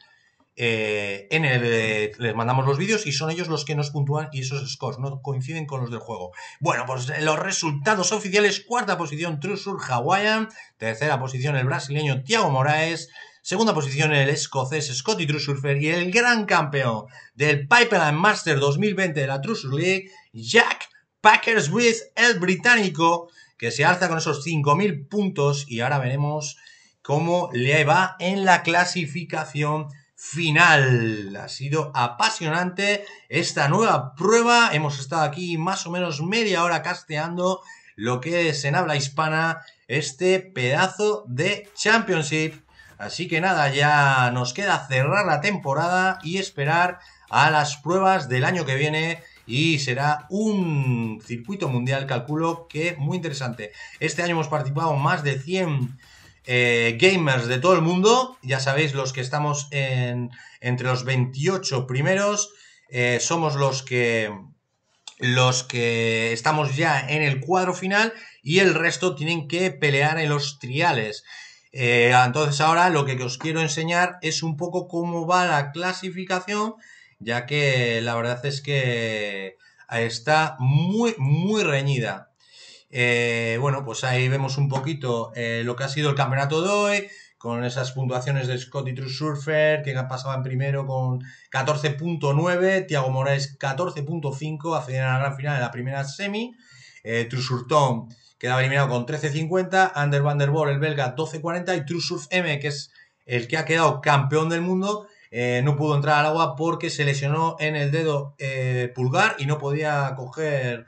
Eh, en el, les mandamos los vídeos y son ellos los que nos puntúan y esos scores no coinciden con los del juego. Bueno, pues los resultados oficiales: cuarta posición Trusur Hawaiian, tercera posición el brasileño Thiago Moraes, Segunda posición el escocés Scotty surfer y el gran campeón del Pipeline Master 2020 de la trussur League, Jack Packerswith, el británico, que se alza con esos 5.000 puntos y ahora veremos cómo le va en la clasificación final. Ha sido apasionante esta nueva prueba. Hemos estado aquí más o menos media hora casteando lo que es en habla hispana este pedazo de Championship. Así que nada, ya nos queda cerrar la temporada y esperar a las pruebas del año que viene y será un circuito mundial, calculo que muy interesante. Este año hemos participado más de 100 eh, gamers de todo el mundo, ya sabéis los que estamos en, entre los 28 primeros, eh, somos los que, los que estamos ya en el cuadro final y el resto tienen que pelear en los triales. Eh, entonces ahora lo que os quiero enseñar es un poco cómo va la clasificación, ya que la verdad es que está muy, muy reñida. Eh, bueno, pues ahí vemos un poquito eh, lo que ha sido el campeonato de hoy, con esas puntuaciones de Scotty True Surfer, que en primero con 14.9, Tiago Moraes 14.5, accedieron a la gran final de la primera semi, eh, True quedaba eliminado con 13.50, Ander Van der Boer, el belga, 12.40 y Trusurf M, que es el que ha quedado campeón del mundo, eh, no pudo entrar al agua porque se lesionó en el dedo eh, pulgar y no podía coger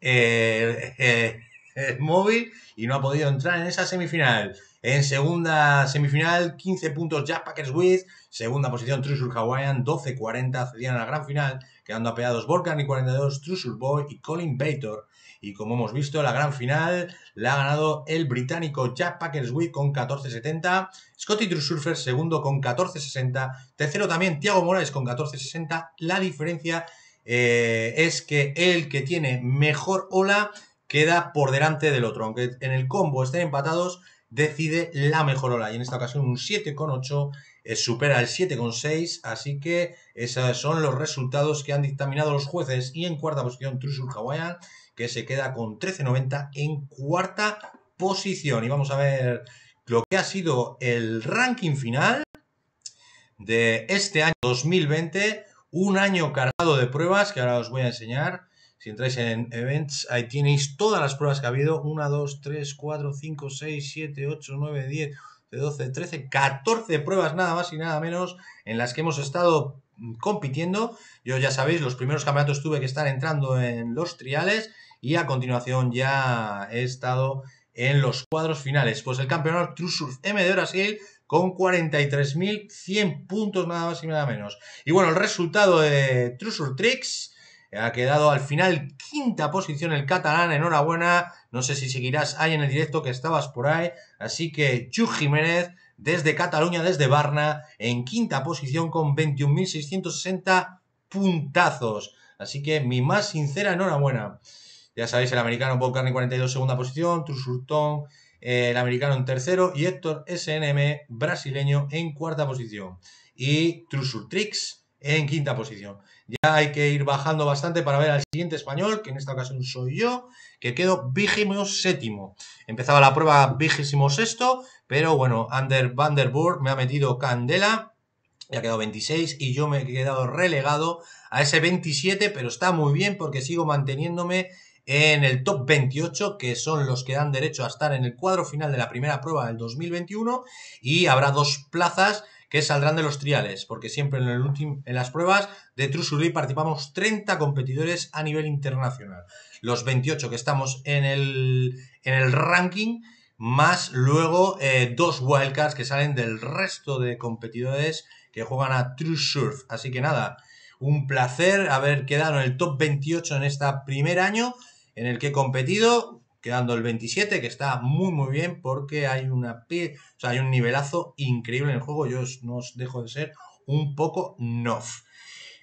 eh, el móvil y no ha podido entrar en esa semifinal. En segunda semifinal, 15 puntos Jack Packers with. Segunda posición, Trusur Hawaiian, 12-40, cedían a la gran final, quedando apeados Volkan y 42, Trusur Boy y Colin Bator. Y como hemos visto, la gran final la ha ganado el británico Jack Packerswick con 14.70. Scotty True segundo con 14.60. Tercero también Tiago Morales con 14.60. La diferencia eh, es que el que tiene mejor ola queda por delante del otro. Aunque en el combo estén empatados, decide la mejor ola. Y en esta ocasión un 7,8 eh, supera el 7,6. Así que esos son los resultados que han dictaminado los jueces. Y en cuarta posición, True Hawaiian que se queda con 13.90 en cuarta posición. Y vamos a ver lo que ha sido el ranking final de este año 2020, un año cargado de pruebas que ahora os voy a enseñar. Si entráis en Events, ahí tenéis todas las pruebas que ha habido. 1, 2, 3, 4, 5, 6, 7, 8, 9, 10, 12, 13, 14 pruebas nada más y nada menos en las que hemos estado compitiendo. Yo ya sabéis, los primeros campeonatos tuve que estar entrando en los triales y a continuación ya he estado en los cuadros finales. Pues el campeonato Trusurf M de Brasil con 43.100 puntos nada más y nada menos. Y bueno, el resultado de Trusur Tricks eh, ha quedado al final quinta posición el catalán, enhorabuena, no sé si seguirás ahí en el directo que estabas por ahí, así que Chu Jiménez desde Cataluña, desde Varna, en quinta posición con 21.660 puntazos. Así que mi más sincera enhorabuena. Ya sabéis, el americano Paul Carney 42 segunda posición, Trusurton eh, el americano en tercero y Héctor SNM brasileño en cuarta posición. Y Trusurtrix en quinta posición. Ya hay que ir bajando bastante para ver al siguiente español, que en esta ocasión soy yo, que quedo vigésimo séptimo. Empezaba la prueba vigésimo sexto, pero bueno, Ander Vanderburg me ha metido candela ya ha quedado 26 y yo me he quedado relegado a ese 27, pero está muy bien porque sigo manteniéndome en el top 28, que son los que dan derecho a estar en el cuadro final de la primera prueba del 2021 y habrá dos plazas que saldrán de los triales, porque siempre en, las pruebas de True Surf participamos 30 competidores a nivel internacional. Los 28 que estamos en el, en el ranking, más luego eh, dos wildcards que salen del resto de competidores que juegan a True Surf. Así que nada, un placer haber quedado en el top 28 en este primer año en el que he competido quedando el 27, que está muy muy bien porque hay una o sea, hay un nivelazo increíble en el juego. Yo no os dejo de ser un poco nof.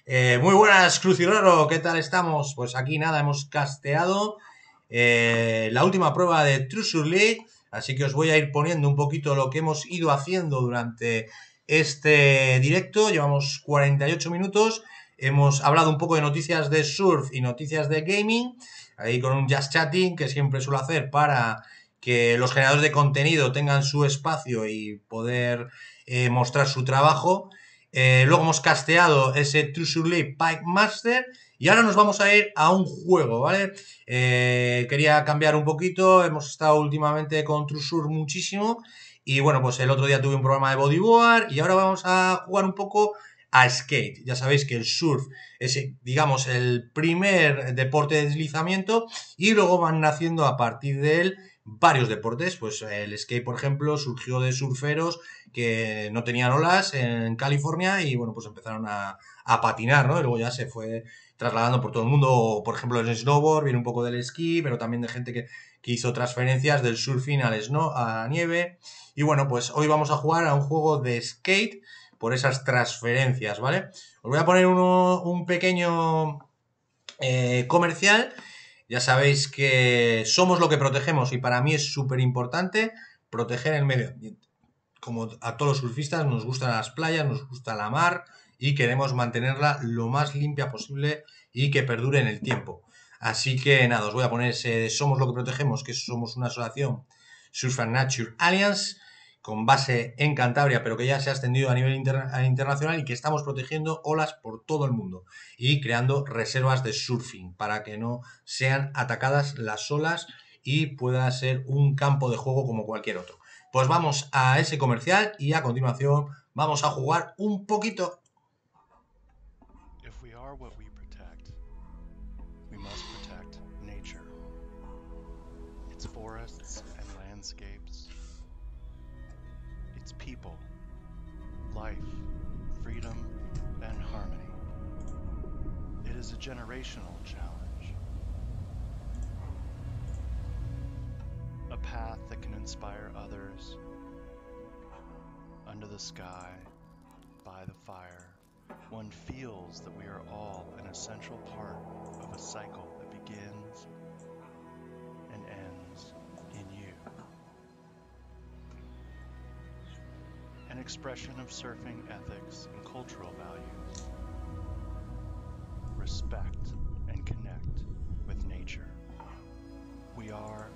Eh, muy buenas, Cruciroro, ¿qué tal estamos? Pues aquí nada, hemos casteado eh, la última prueba de Treasure League, así que os voy a ir poniendo un poquito lo que hemos ido haciendo durante este directo. Llevamos 48 minutos, hemos hablado un poco de noticias de surf y noticias de gaming ahí con un Just Chatting que siempre suelo hacer para que los generadores de contenido tengan su espacio y poder eh, mostrar su trabajo. Eh, luego hemos casteado ese True Pike Master y ahora nos vamos a ir a un juego, ¿vale? Eh, quería cambiar un poquito, hemos estado últimamente con Sur muchísimo y bueno, pues el otro día tuve un programa de bodyboard y ahora vamos a jugar un poco a skate. Ya sabéis que el surf es, digamos, el primer deporte de deslizamiento y luego van naciendo a partir de él varios deportes. Pues el skate, por ejemplo, surgió de surferos que no tenían olas en California y, bueno, pues empezaron a, patinar, ¿no? Y luego ya se fue trasladando por todo el mundo, por ejemplo, el snowboard, viene un poco del esquí, pero también de gente que, que hizo transferencias del surfing al snow, a nieve. Y bueno, pues hoy vamos a jugar a un juego de skate por esas transferencias, ¿vale? Os voy a poner un pequeño eh, comercial. Ya sabéis que somos lo que protegemos y para mí es súper importante proteger el medio Como a todos los surfistas nos gustan las playas, nos gusta la mar y queremos mantenerla lo más limpia posible y que perdure en el tiempo. Así que nada, os voy a poner Somos lo que protegemos, que somos una asociación Surf Nature Alliance con base en Cantabria, pero que ya se ha extendido a nivel internacional y que estamos protegiendo olas por todo el mundo y creando reservas de surfing para que no sean atacadas las olas y pueda ser un campo de juego como cualquier otro. Pues vamos a ese comercial y a continuación vamos a jugar un poquito generational challenge. A path that can inspire others under the sky, by the fire. One feels that we are all an essential part of a cycle that begins and ends in you. An expression of surfing ethics and cultural values respect and connect with nature. We are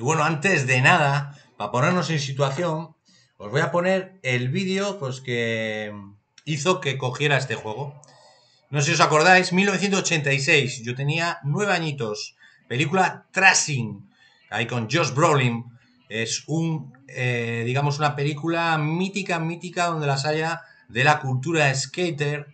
Y bueno, antes de nada, para ponernos en situación, os voy a poner el vídeo pues, que hizo que cogiera este juego. No sé si os acordáis, 1986, yo tenía nueve añitos. Película Tracing, ahí con Josh Brolin. Es un, eh, digamos, una película mítica, mítica, donde las haya de la cultura skater.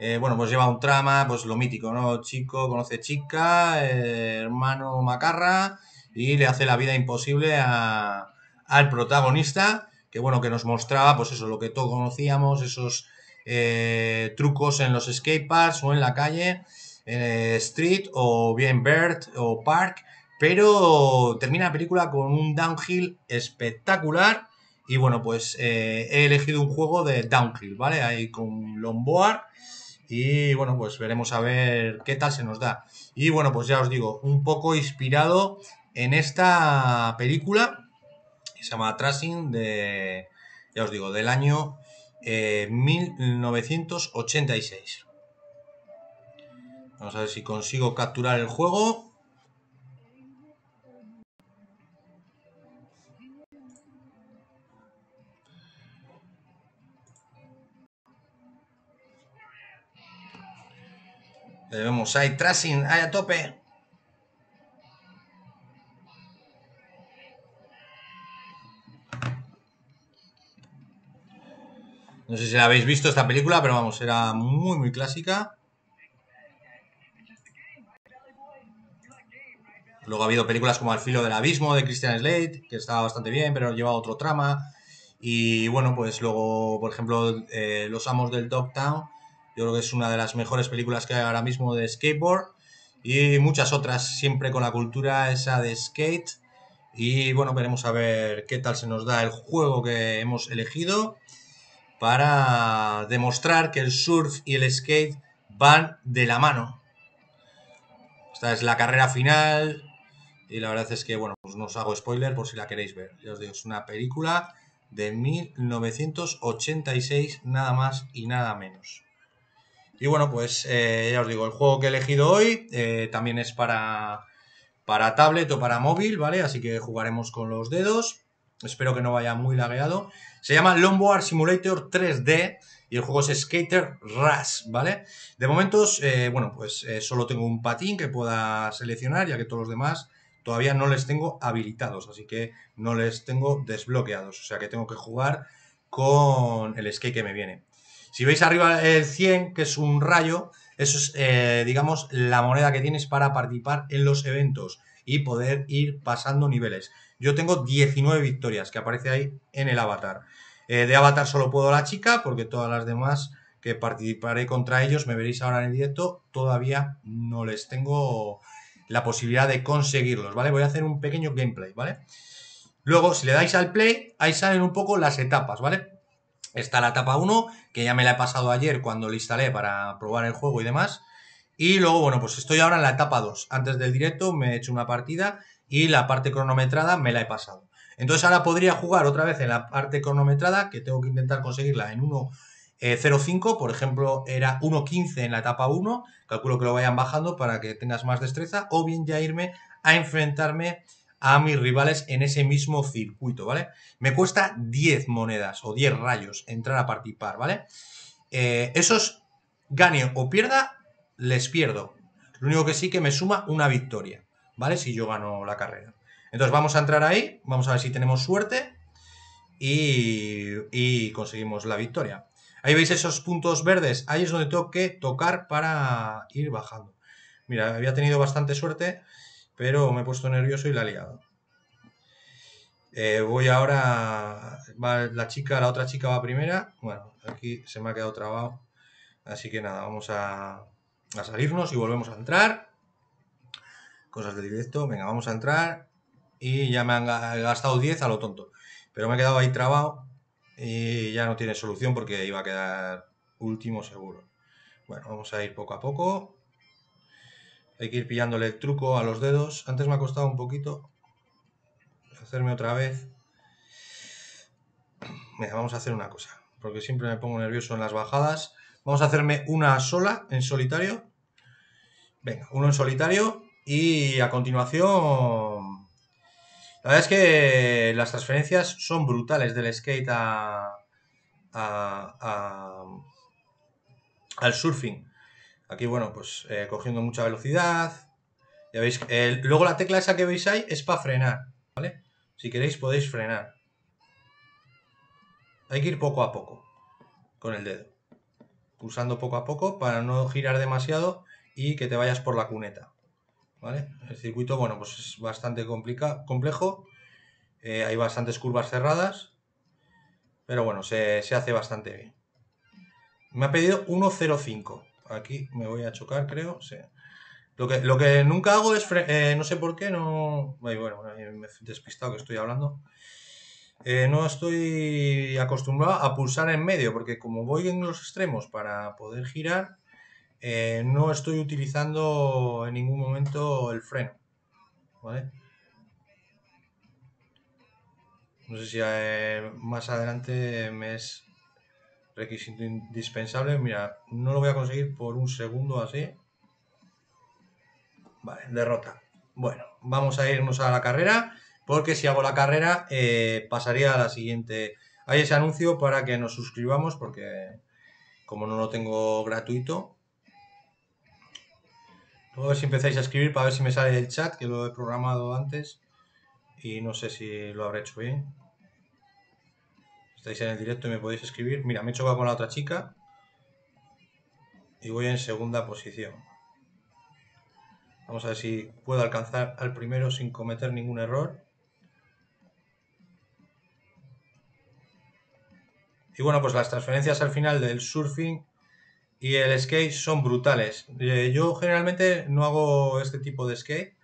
Eh, bueno, pues lleva un trama, pues lo mítico, ¿no? Chico conoce chica, eh, hermano macarra, y le hace la vida imposible al protagonista, que bueno, que nos mostraba pues eso, lo que todos conocíamos, esos eh, trucos en los skateparks o en la calle, en Street o bien Bird o Park, pero termina la película con un downhill espectacular. Y bueno, pues eh, he elegido un juego de downhill, ¿vale? Ahí con Lombard. Y bueno, pues veremos a ver qué tal se nos da. Y bueno, pues ya os digo, un poco inspirado en esta película, que se llama Tracing, de, ya os digo, del año 1986. Eh, Vamos a ver si consigo capturar el juego. Ahí vemos, hay tracing, hay a tope. No sé si habéis visto esta película, pero vamos, era muy, muy clásica. Luego ha habido películas como Al filo del abismo de Christian Slade, que estaba bastante bien, pero llevaba otro trama. Y bueno, pues luego, por ejemplo, eh, Los Amos del Dogtown, yo creo que es una de las mejores películas que hay ahora mismo de skateboard. Y muchas otras, siempre con la cultura esa de skate. Y bueno, veremos a ver qué tal se nos da el juego que hemos elegido para demostrar que el surf y el skate van de la mano. Esta es la carrera final y la verdad es que, bueno, pues no os hago spoiler por si la queréis ver. Ya os digo, es una película de 1986, nada más y nada menos. Y bueno, pues eh, ya os digo, el juego que he elegido hoy eh, también es para, para tablet o para móvil, ¿vale? Así que jugaremos con los dedos. Espero que no vaya muy lagueado. Se llama Longboard Simulator 3D y el juego es Skater Rush, ¿vale? De momentos, eh, bueno, pues eh, solo tengo un patín que pueda seleccionar, ya que todos los demás todavía no les tengo habilitados, así que no les tengo desbloqueados, o sea que tengo que jugar con el skate que me viene. Si veis arriba el 100, que es un rayo, eso es, eh, digamos, la moneda que tienes para participar en los eventos y poder ir pasando niveles. Yo tengo 19 victorias que aparece ahí en el avatar. Eh, de avatar solo puedo la chica porque todas las demás que participaré contra ellos, me veréis ahora en el directo, todavía no les tengo la posibilidad de conseguirlos, ¿vale? Voy a hacer un pequeño gameplay, ¿vale? Luego, si le dais al play, ahí salen un poco las etapas, ¿vale? Está la etapa 1, que ya me la he pasado ayer cuando la instalé para probar el juego y demás. Y luego, bueno, pues estoy ahora en la etapa 2. Antes del directo me he hecho una partida y la parte cronometrada me la he pasado. Entonces ahora podría jugar otra vez en la parte cronometrada, que tengo que intentar conseguirla en 1.05, eh, por ejemplo, era 1.15 en la etapa 1, calculo que lo vayan bajando para que tengas más destreza, o bien ya irme a enfrentarme a mis rivales en ese mismo circuito, ¿vale? Me cuesta 10 monedas o 10 rayos entrar a participar, ¿vale? Eh, esos gane o pierda, les pierdo. Lo único que sí que me suma una victoria, ¿vale? Si yo gano la carrera. Entonces vamos a entrar ahí, vamos a ver si tenemos suerte y, y conseguimos la victoria. Ahí veis esos puntos verdes, ahí es donde tengo que tocar para ir bajando. Mira, había tenido bastante suerte, pero me he puesto nervioso y la he liado. Eh, voy ahora, la chica, la otra chica va primera. Bueno, aquí se me ha quedado trabado. Así que nada, vamos a, a salirnos y volvemos a entrar. Cosas de directo, venga, vamos a entrar. Y ya me han gastado 10 a lo tonto. Pero me he quedado ahí trabado y ya no tiene solución porque iba a quedar último seguro. Bueno, vamos a ir poco a poco. Hay que ir pillándole el truco a los dedos. Antes me ha costado un poquito hacerme otra vez. venga vamos a hacer una cosa. Porque siempre me pongo nervioso en las bajadas Vamos a hacerme una sola en solitario. Venga, uno en solitario. Y a continuación... La verdad es que las transferencias son brutales del skate a, al surfing. Aquí, bueno, pues eh, cogiendo mucha velocidad. Ya veis, luego la tecla esa que veis ahí es para frenar, ¿vale? Si queréis podéis frenar. Hay que ir poco a poco con el dedo pulsando poco a poco para no girar demasiado y que te vayas por la cuneta. El circuito, bueno, pues es bastante complica complejo. Eh, hay bastantes curvas cerradas. Pero bueno, se, hace bastante bien. Me ha pedido 1.05. Aquí me voy a chocar, creo. Lo que, lo que nunca hago es, eh, no sé por qué, no... Bueno, eh, me he despistado que estoy hablando. Eh, no estoy acostumbrado a pulsar en medio, porque como voy en los extremos para poder girar, eh, no estoy utilizando en ningún momento el freno. No sé si eh, más adelante me es requisito indispensable. Mira, no lo voy a conseguir por un segundo así. Vale, derrota. Bueno, vamos a irnos a la carrera porque si hago la carrera eh, pasaría a la siguiente. Hay ese anuncio para que nos suscribamos porque como no lo tengo gratuito. Luego a si empezáis a escribir para ver si me sale el chat, que lo he programado antes y no sé si lo habré hecho bien. Estáis en el directo y me podéis escribir. Mira, me he chocado con la otra chica y voy en segunda posición. Vamos a ver si puedo alcanzar al primero sin cometer ningún error. Y bueno, pues las transferencias al final del surfing y el skate son brutales. Eh, yo generalmente no hago este tipo de skate.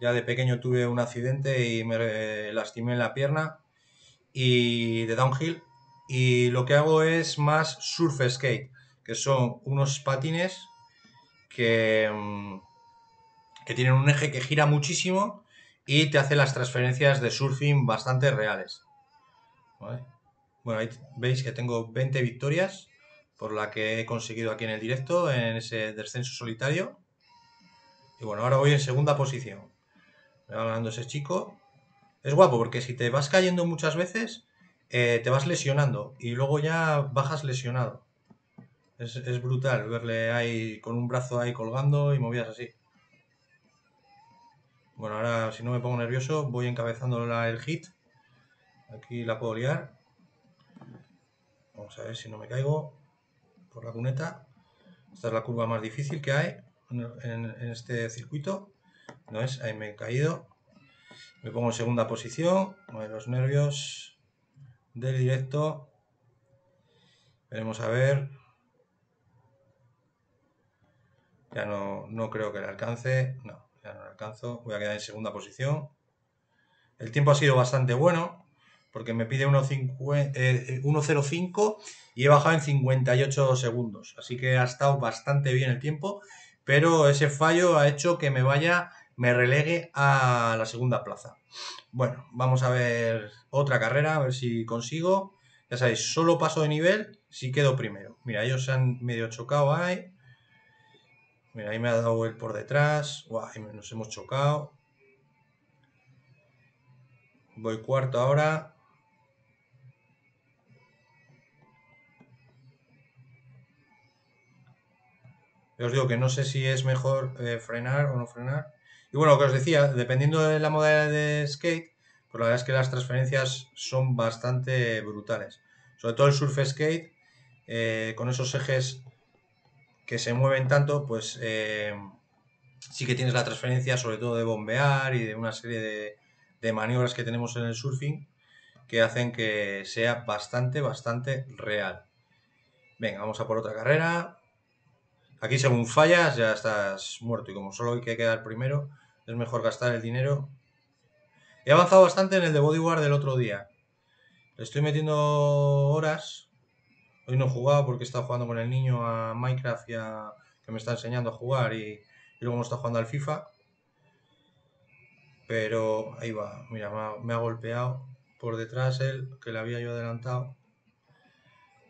Ya de pequeño tuve un accidente y me eh, lastimé en la pierna y de downhill. Y lo que hago es más surf skate, que son unos patines que, mm, que tienen un eje que gira muchísimo y te hace las transferencias de surfing bastante reales. Bueno, ahí veis que tengo 20 victorias por la que he conseguido aquí en el directo, en ese descenso solitario. Y bueno, ahora voy en segunda posición. Me va ganando ese chico. Es guapo porque si te vas cayendo muchas veces, eh, te vas lesionando y luego ya bajas lesionado. Es, brutal verle ahí con un brazo ahí colgando y movidas así. Bueno, ahora si no me pongo nervioso, voy encabezando el hit. Aquí la puedo liar. Vamos a ver si no me caigo por la cuneta. Esta es la curva más difícil que hay en, este circuito. No es, ahí me he caído. Me pongo en segunda posición. los nervios del directo. Veremos a ver. Ya no, no creo que le alcance. No, ya no le alcanzo. Voy a quedar en segunda posición. El tiempo ha sido bastante bueno porque me pide 1.05 eh, eh, y he bajado en 58 segundos. Así que ha estado bastante bien el tiempo, pero ese fallo ha hecho que me vaya, me relegue a la segunda plaza. Bueno, vamos a ver otra carrera, a ver si consigo. Ya sabéis, solo paso de nivel si quedo primero. Mira, ellos se han medio chocado ahí. Mira, ahí me ha dado el por detrás. Guay, nos hemos chocado. Voy cuarto ahora. Os digo que no sé si es mejor eh, frenar o no frenar. Y bueno, que os decía, dependiendo de la modalidad de skate, pues la verdad es que las transferencias son bastante brutales. Sobre todo el surf skate, eh, con esos ejes que se mueven tanto, pues eh, sí que tienes la transferencia sobre todo de bombear y de una serie de maniobras que tenemos en el surfing que hacen que sea bastante, bastante real. Venga, vamos a por otra carrera. Aquí según fallas ya estás muerto y como solo hay que quedar primero, es mejor gastar el dinero. He avanzado bastante en el de Bodyguard del otro día. Le estoy metiendo horas. Hoy no he jugado porque he estado jugando con el niño a Minecraft y a... que me está enseñando a jugar y, luego hemos está jugando al FIFA. Pero ahí va, mira, me ha, me ha golpeado por detrás él, que le había yo adelantado.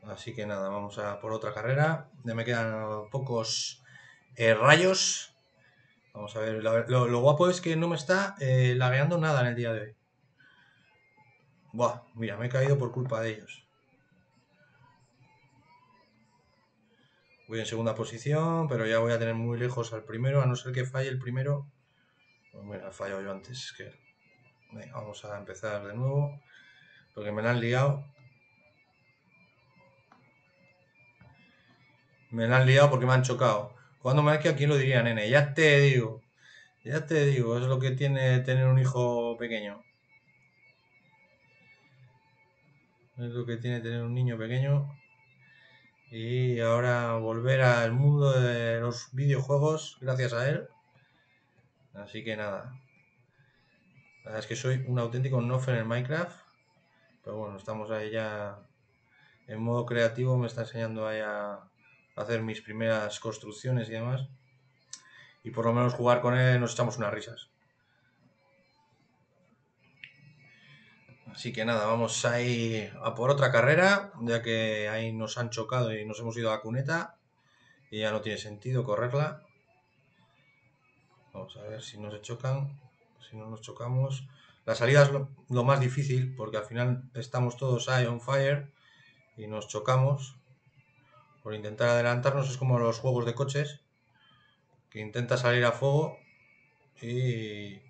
Así que nada, vamos a por otra carrera. Ya me quedan pocos eh, rayos. Vamos a ver, lo, guapo es que no me está eh, lagueando nada en el día de hoy. Buah, mira, me he caído por culpa de ellos. Voy en segunda posición, pero ya voy a tener muy lejos al primero, a no ser que falle el primero. Pues mira, fallo yo antes que... vamos a empezar de nuevo, porque me la han liado. Me la han liado porque me han chocado. Cuando me que ¿quién lo diría, nene? Ya te digo. Ya te digo, es lo que tiene tener un hijo pequeño. Es lo que tiene tener un niño pequeño. Y ahora volver al mundo de los videojuegos gracias a él. Así que nada. es que soy un auténtico nofe en el Minecraft. Pero bueno, estamos ahí ya en modo creativo. Me está enseñando ahí a, hacer mis primeras construcciones y demás. Y por lo menos jugar con él nos echamos unas risas. Así que nada, vamos a ir a por otra carrera, ya que ahí nos han chocado y nos hemos ido a la cuneta. Y ya no tiene sentido correrla. Vamos a ver si no se chocan, si no nos chocamos. La salida es lo, lo más difícil, porque al final estamos todos ahí on fire y nos chocamos por intentar adelantarnos. Es como los juegos de coches, que intenta salir a fuego y,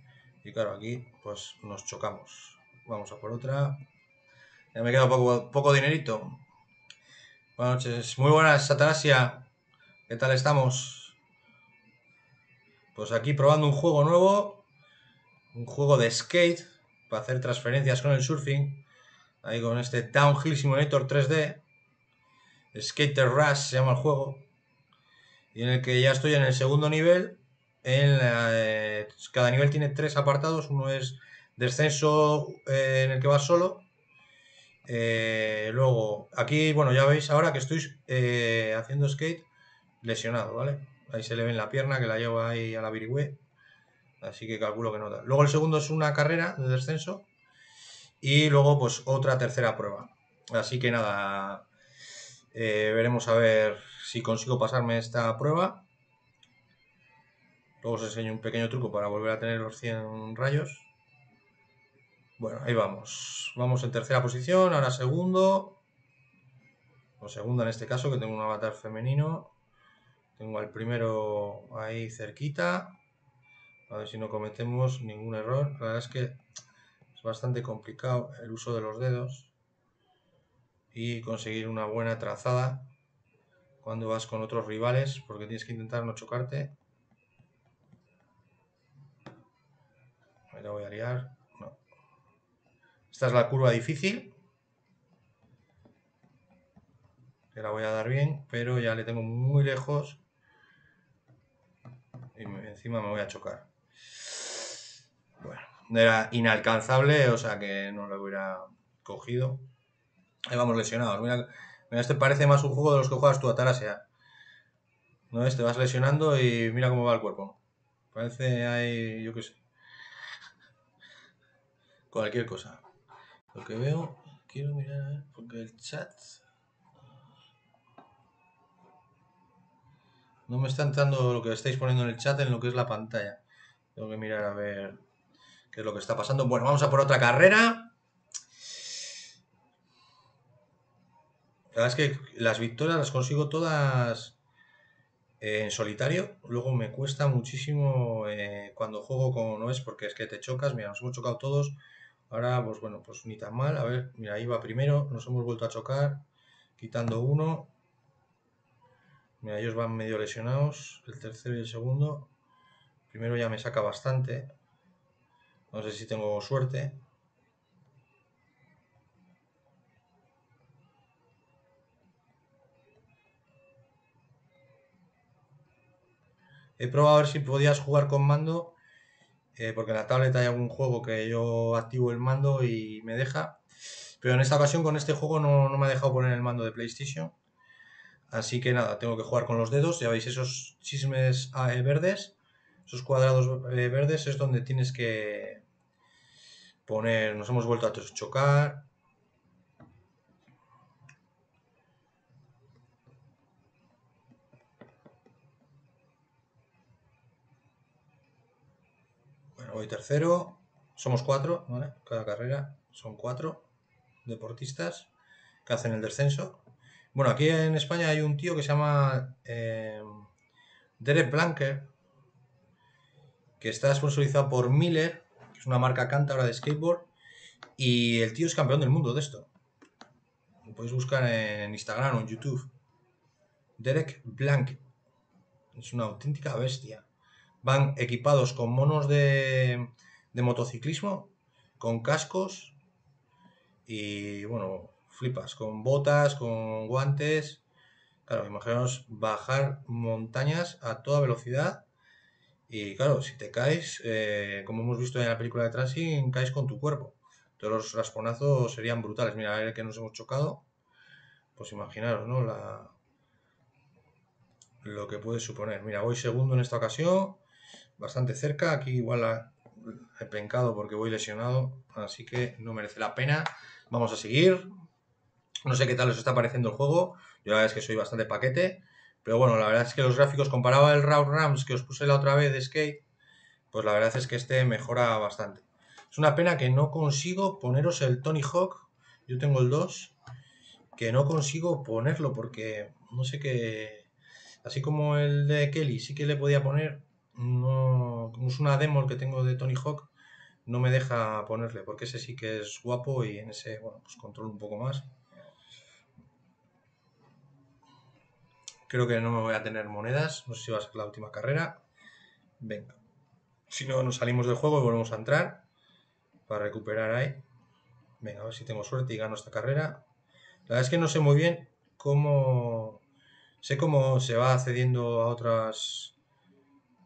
y claro, aquí pues nos chocamos. Vamos a por otra. Ya me queda poco, poco dinerito. Buenas noches. Muy buenas, Atanasia. ¿Qué tal estamos? Pues aquí probando un juego nuevo. Un juego de skate para hacer transferencias con el surfing. Ahí con este Downhill Simulator 3D. Skater Rush se llama el juego, y en el que ya estoy en el segundo nivel. En eh, cada nivel tiene tres apartados. Uno es descenso eh, en el que vas solo. Eh, luego, aquí, bueno, ya veis ahora que estoy haciendo skate lesionado, ¿vale? Ahí se le ve en la pierna que la lleva ahí a la virigüe. Así que calculo que no da. Luego el segundo es una carrera de descenso. Y luego, pues, otra tercera prueba. Así que nada, eh, veremos a ver si consigo pasarme esta prueba. Luego os enseño un pequeño truco para volver a tener los 100 rayos. Bueno, ahí vamos. Vamos en tercera posición, ahora segundo. O segunda en este caso, que tengo un avatar femenino. Tengo al primero ahí cerquita. A ver si no cometemos ningún error. La verdad es que es bastante complicado el uso de los dedos y conseguir una buena trazada cuando vas con otros rivales, porque tienes que intentar no chocarte. la voy a liar. Esta es la curva difícil. Que la voy a dar bien, pero ya le tengo muy lejos. Y encima me voy a chocar. Bueno, era inalcanzable, o sea que no lo hubiera cogido. Ahí vamos lesionados. Mira, este parece más un juego de los que juegas tú a no ¿No Te este, vas lesionando y mira cómo va el cuerpo. Parece hay, yo qué sé. Cualquier cosa. Lo que veo, quiero mirar a ver, porque el chat... No me está entrando lo que estáis poniendo en el chat en lo que es la pantalla. Tengo que mirar a ver qué es lo que está pasando. Bueno, vamos a por otra carrera. La verdad es que las victorias las consigo todas eh, en solitario. Luego me cuesta muchísimo eh, cuando juego con es porque es que te chocas. Mira, nos hemos chocado todos. Ahora, pues bueno, pues ni tan mal. A ver, mira, ahí va primero. Nos hemos vuelto a chocar. Quitando uno. Mira, ellos van medio lesionados. El tercero y el segundo. Primero ya me saca bastante. No sé si tengo suerte. He probado a ver si podías jugar con mando, eh, porque en la tableta hay algún juego que yo activo el mando y me deja. Pero en esta ocasión con este juego no, me ha dejado poner el mando de PlayStation. Así que nada, tengo que jugar con los dedos. Ya veis, esos chismes eh, verdes, esos cuadrados eh, verdes es donde tienes que poner, nos hemos vuelto a chocar, Hoy tercero. Somos cuatro, Cada carrera son cuatro deportistas que hacen el descenso. Bueno, aquí en España hay un tío que se llama eh, Derek Blanker, que está sponsorizado por Miller, que es una marca cántabra de skateboard, y el tío es campeón del mundo de esto. Lo podéis buscar en Instagram o en YouTube. Derek Blank es una auténtica bestia van equipados con monos de, motociclismo, con cascos y, bueno, flipas, con botas, con guantes. Claro, imaginaos bajar montañas a toda velocidad y, claro, si te caes, eh, como hemos visto en la película de Transing, caes con tu cuerpo. Todos los rasponazos serían brutales. Mira, a ver que nos hemos chocado, pues imaginaros, ¿no? La, lo que puede suponer. Mira, voy segundo en esta ocasión bastante cerca. Aquí igual he pencado porque voy lesionado, así que no merece la pena. Vamos a seguir. No sé qué tal os está pareciendo el juego. Yo la verdad es que soy bastante paquete. Pero bueno, la verdad es que los gráficos, Comparado al raw Rams que os puse la otra vez de Skate, pues la verdad es que este mejora bastante. Es una pena que no consigo poneros el Tony Hawk. Yo tengo el 2. Que no consigo ponerlo porque no sé qué... Así como el de Kelly sí que le podía poner, no, como es una demo que tengo de Tony Hawk, no me deja ponerle, porque ese sí que es guapo y en ese, bueno, pues controlo un poco más. Creo que no me voy a tener monedas, no sé si va a ser la última carrera. Venga. Si no, nos salimos del juego y volvemos a entrar para recuperar ahí. Venga, a ver si tengo suerte y gano esta carrera. La verdad es que no sé muy bien cómo... Sé cómo se va accediendo a otras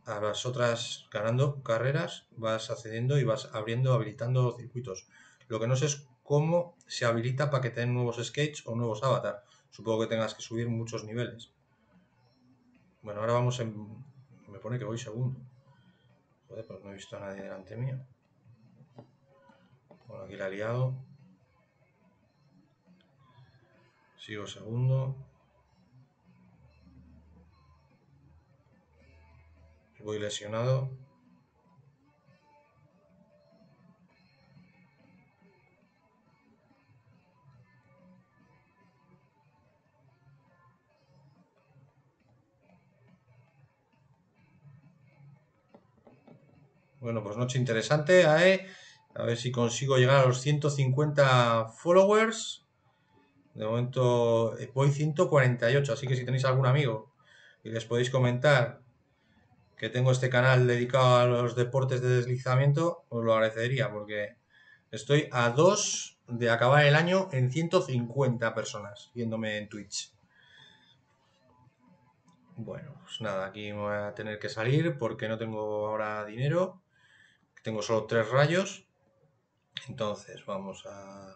a las otras ganando carreras, vas accediendo y vas abriendo, habilitando circuitos. Lo que no sé es cómo se habilita para que tengan nuevos skates o nuevos avatar. Supongo que tengas que subir muchos niveles. Bueno, ahora vamos en... Me pone que voy segundo. Joder, pues no he visto a nadie delante mío. Bueno, aquí la aliado liado. Sigo segundo. voy lesionado. Bueno, pues noche interesante, ¿eh? A ver si consigo llegar a los 150 followers. De momento eh, voy 148, así que si tenéis algún amigo y les podéis comentar que tengo este canal dedicado a los deportes de deslizamiento, os lo agradecería porque estoy a dos de acabar el año en 150 personas viéndome en Twitch. Bueno, pues nada, aquí me voy a tener que salir porque no tengo ahora dinero. Tengo solo tres rayos. Entonces vamos a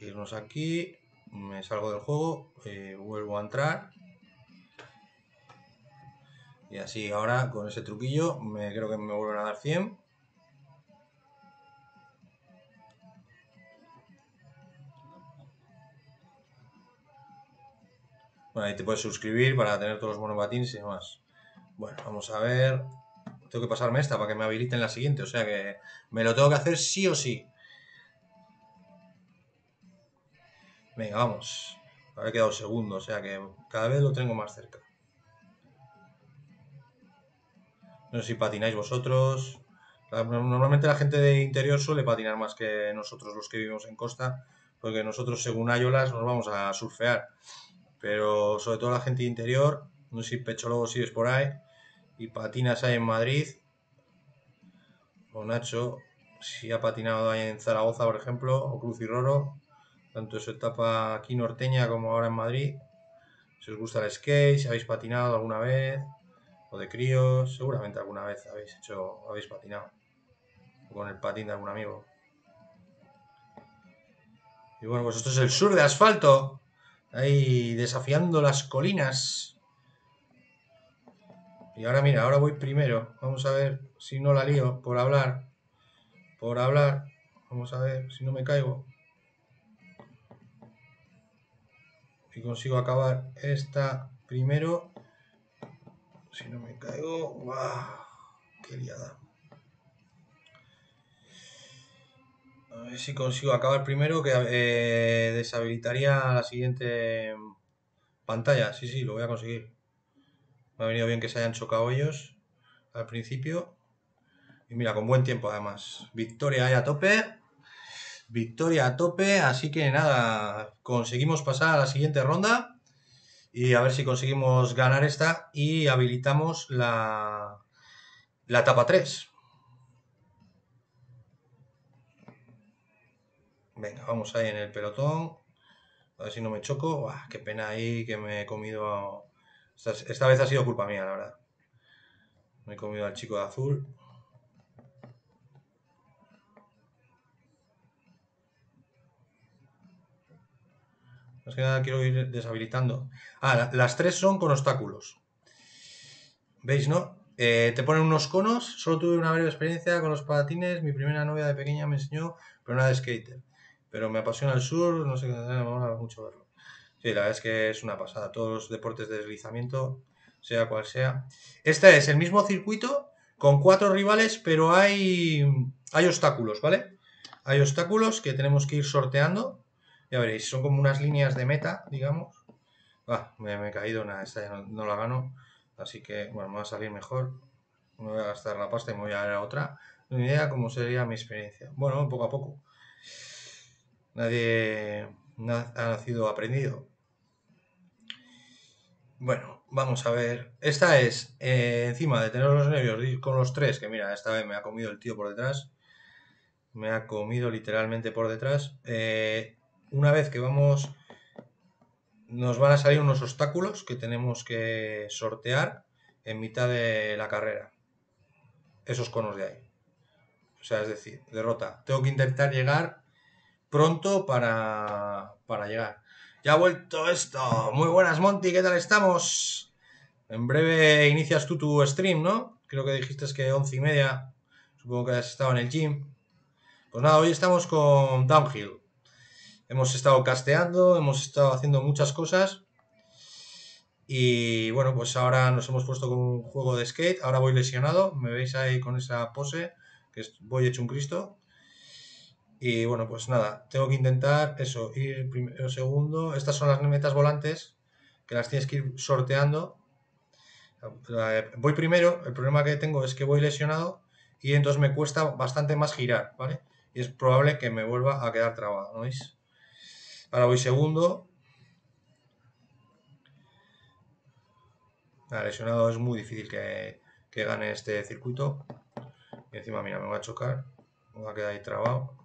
irnos aquí. Me salgo del juego, eh, vuelvo a entrar. Y así ahora con ese truquillo me creo que me vuelven a dar 100. Bueno, ahí te puedes suscribir para tener todos los monobatines y demás. Bueno, vamos a ver. Tengo que pasarme esta para que me habiliten la siguiente. O sea que me lo tengo que hacer sí o sí. Venga, vamos. he quedado segundo, o sea que cada vez lo tengo más cerca. No sé si patináis vosotros. Normalmente la gente de interior suele patinar más que nosotros los que vivimos en costa, porque nosotros según hay olas nos vamos a surfear. Pero sobre todo la gente de interior, no sé si Pecholobo sigues por ahí, y patinas ahí en Madrid, o Nacho, si ha patinado ahí en Zaragoza, por ejemplo, o Cruz y Roro, tanto su etapa aquí norteña como ahora en Madrid. Si os gusta el skate, si habéis patinado alguna vez, de críos, seguramente alguna vez habéis hecho, habéis patinado con el patín de algún amigo. Y bueno, pues esto es el sur de asfalto, ahí desafiando las colinas. Y ahora mira, ahora voy primero. Vamos a ver si no la lío por hablar. Por hablar. Vamos a ver si no me caigo. Y consigo acabar esta primero si no me caigo, ¡guau! ¡Qué liada! A ver si consigo acabar primero, que eh, deshabilitaría la siguiente pantalla. Sí, sí, lo voy a conseguir. Me ha venido bien que se hayan chocado ellos al principio. Y mira, con buen tiempo además. Victoria ahí a tope. Victoria a tope. Así que nada, conseguimos pasar a la siguiente ronda y a ver si conseguimos ganar esta y habilitamos la, la etapa 3. Venga, vamos ahí en el pelotón. A ver si no me choco. qué pena ahí que me he comido... esta vez ha sido culpa mía, la verdad. Me he comido al chico de azul. Es que nada, quiero ir deshabilitando. Ah, las tres son con obstáculos. ¿Veis, no? Eh, te ponen unos conos. Solo tuve una breve experiencia con los palatines. Mi primera novia de pequeña me enseñó, pero nada de skater. Pero me apasiona el sur, no sé qué, me mola mucho verlo. Sí, la verdad es que es una pasada. Todos los deportes de deslizamiento, sea cual sea. Este es el mismo circuito con cuatro rivales, pero hay, hay obstáculos, ¿vale? Hay obstáculos que tenemos que ir sorteando ya veréis, son como unas líneas de meta, digamos. Ah, me, he caído, nada, esta ya no, la gano. Así que, bueno, me va a salir mejor. Me voy a gastar la pasta y me voy a dar a otra. ni idea cómo sería mi experiencia. Bueno, poco a poco. Nadie ha nacido aprendido. Bueno, vamos a ver. Esta es, eh, encima de tener los nervios con los tres, que mira, esta vez me ha comido el tío por detrás. Me ha comido literalmente por detrás. Eh, una vez que vamos, nos van a salir unos obstáculos que tenemos que sortear en mitad de la carrera. Esos conos de ahí. O sea, es decir, derrota. Tengo que intentar llegar pronto para, para llegar. Ya ha vuelto esto. Muy buenas, Monty. ¿Qué tal estamos? En breve inicias tú tu stream, ¿no? Creo que dijiste que once y media. Supongo que has estado en el gym. Pues nada, hoy estamos con Downhill. Hemos estado casteando, hemos estado haciendo muchas cosas. Y bueno, pues ahora nos hemos puesto con un juego de skate. Ahora voy lesionado. Me veis ahí con esa pose, que voy hecho un Cristo. Y bueno, pues nada, tengo que intentar eso, ir primero, segundo. Estas son las metas volantes, que las tienes que ir sorteando. Voy primero, el problema que tengo es que voy lesionado y entonces me cuesta bastante más girar, ¿vale? Y es probable que me vuelva a quedar trabado, ¿no veis? Ahora voy segundo. lesionado es muy difícil que, gane este circuito. Y encima, mira, me va a chocar. Me va a quedar ahí trabado.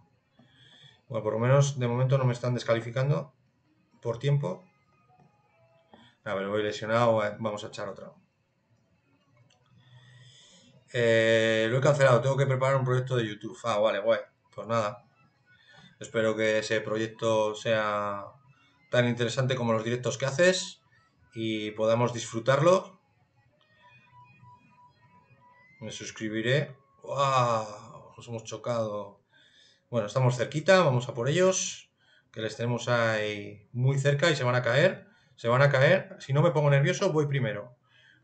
Bueno, por lo menos de momento no me están descalificando por tiempo. A ver, voy lesionado, eh, vamos a echar otra. Eh, lo he cancelado, tengo que preparar un proyecto de YouTube. Ah, vale, Pues nada, Espero que ese proyecto sea tan interesante como los directos que haces y podamos disfrutarlo. Me suscribiré. ¡Wow! Nos hemos chocado. Bueno, estamos cerquita, vamos a por ellos, que les tenemos ahí muy cerca y se van a caer. Se van a caer. Si no me pongo nervioso, voy primero.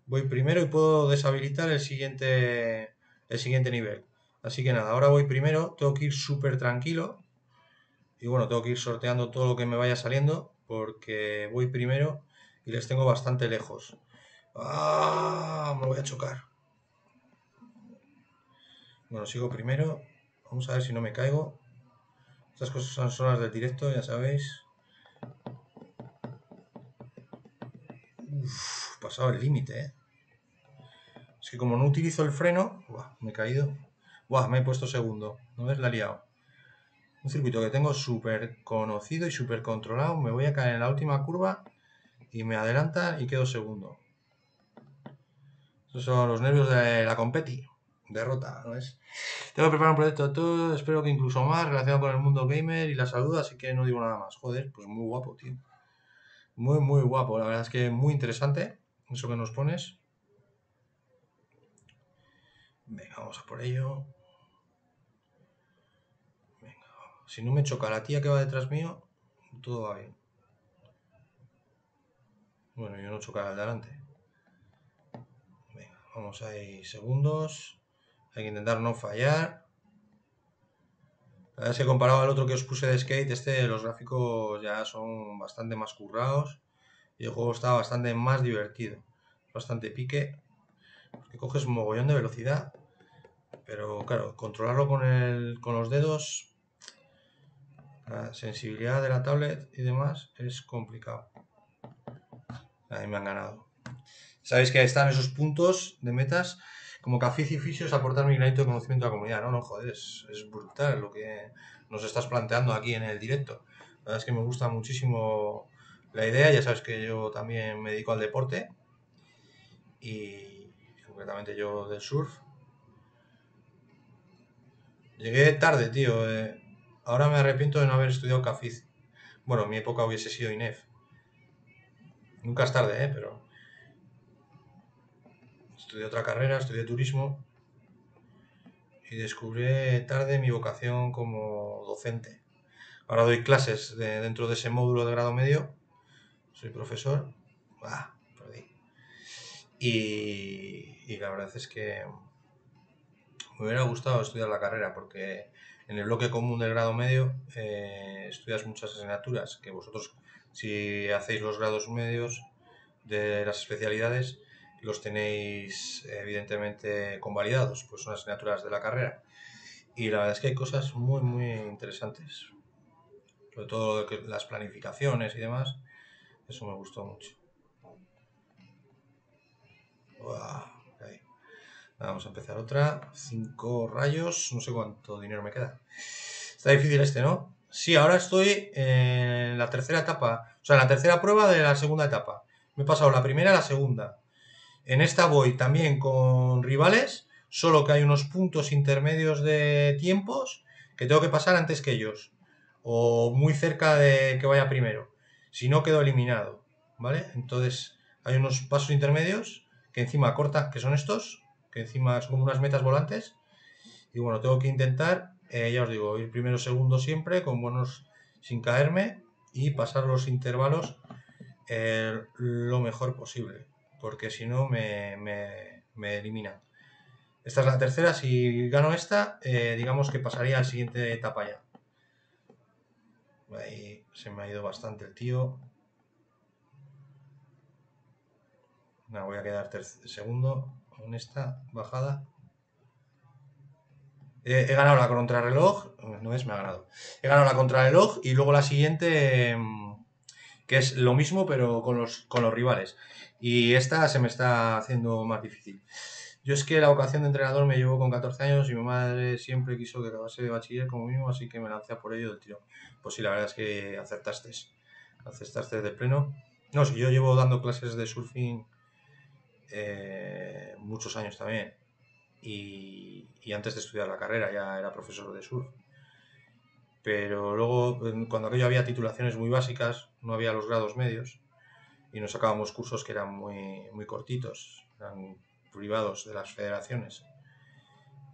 Voy primero y puedo deshabilitar el siguiente, el siguiente nivel. Así que nada, ahora voy primero, tengo que ir súper tranquilo y bueno, tengo que ir sorteando todo lo que me vaya saliendo porque voy primero y les tengo bastante lejos. Ah, me voy a chocar. Bueno, sigo primero. Vamos a ver si no me caigo. Estas cosas son las del directo, ya sabéis. Uf, pasado el límite, ¿eh? Es que como no utilizo el freno... me he caído. Buah, me he puesto segundo. ¿No ves? La he liado un circuito que tengo súper conocido y súper controlado. Me voy a caer en la última curva y me adelanta y quedo segundo. Esos son los nervios de la competi. Derrota, ¿no es? Tengo que preparar un proyecto de todo, espero que incluso más, relacionado con el mundo gamer y la salud, así que no digo nada más. Joder, pues muy guapo, tío. Muy, muy guapo. La verdad es que muy interesante eso que nos pones. Venga, vamos a por ello. Si no me choca la tía que va detrás mío, todo va bien. Bueno, yo no chocaba al delante. Venga, vamos ahí segundos. Hay que intentar no fallar. Se verdad comparado al otro que os puse de skate, este los gráficos ya son bastante más currados. Y el juego está bastante más divertido. Bastante pique. Porque coges un mogollón de velocidad. Pero claro, controlarlo con, con los dedos la sensibilidad de la tablet y demás es complicado. Ahí me han ganado. Sabéis que están esos puntos de metas. Como café y Fisios aportar mi granito de conocimiento a la comunidad. No, no, joder, es, es brutal lo que nos estás planteando aquí en el directo. La verdad es que me gusta muchísimo la idea. Ya sabes que yo también me dedico al deporte. Y concretamente yo del surf. Llegué tarde, tío. Eh. Ahora me arrepiento de no haber estudiado CAFIZ. Bueno, mi época hubiese sido INEF. Nunca es tarde, ¿eh? Pero... Estudié otra carrera, estudié turismo y descubrí tarde mi vocación como docente. Ahora doy clases dentro de ese módulo de grado medio. Soy profesor. Ah, perdí. Y, y la verdad es que me hubiera gustado estudiar la carrera porque en el bloque común del grado medio eh, estudias muchas asignaturas que vosotros, si hacéis los grados medios de las especialidades, los tenéis evidentemente convalidados, pues son asignaturas de la carrera. Y la verdad es que hay cosas muy, muy interesantes. Sobre todo las planificaciones y demás. Eso me gustó mucho. Vamos a empezar otra. Cinco rayos. No sé cuánto dinero me queda. Está difícil este, ¿no? Sí, ahora estoy en la tercera etapa. O sea, en la tercera prueba de la segunda etapa. Me he pasado la primera a la segunda. En esta voy también con rivales. Solo que hay unos puntos intermedios de tiempos que tengo que pasar antes que ellos. O muy cerca de que vaya primero. Si no, quedo eliminado. ¿Vale? Entonces, hay unos pasos intermedios que encima corta, que son estos encima son unas metas volantes. Y bueno, tengo que intentar, eh, ya os digo, ir primero, segundo siempre, con buenos sin caerme y pasar los intervalos eh, lo mejor posible, porque si no me, me, eliminan. Esta es la tercera, si gano esta, eh, digamos que pasaría a la siguiente etapa ya. Ahí se me ha ido bastante el tío. No, voy a quedar segundo en esta bajada. he ganado la contrarreloj. Eh, no es, me ha ganado. He ganado la contrarreloj y luego la siguiente, em, que es lo mismo, pero con los, con los rivales. Y esta se me está haciendo más difícil. Yo es que la vocación de entrenador me llevo con 14 años y mi madre siempre quiso que acabase de bachiller como mínimo, así que me lancé por ello de tiro. Pues sí, la verdad es que acertaste. Acertaste de pleno. No, si yo llevo dando clases de surfing eh, muchos años también, y, antes de estudiar la carrera ya era profesor de surf. Pero luego, cuando aquello había titulaciones muy básicas, no había los grados medios, y nos sacábamos cursos que eran muy, muy cortitos, eran privados de las federaciones.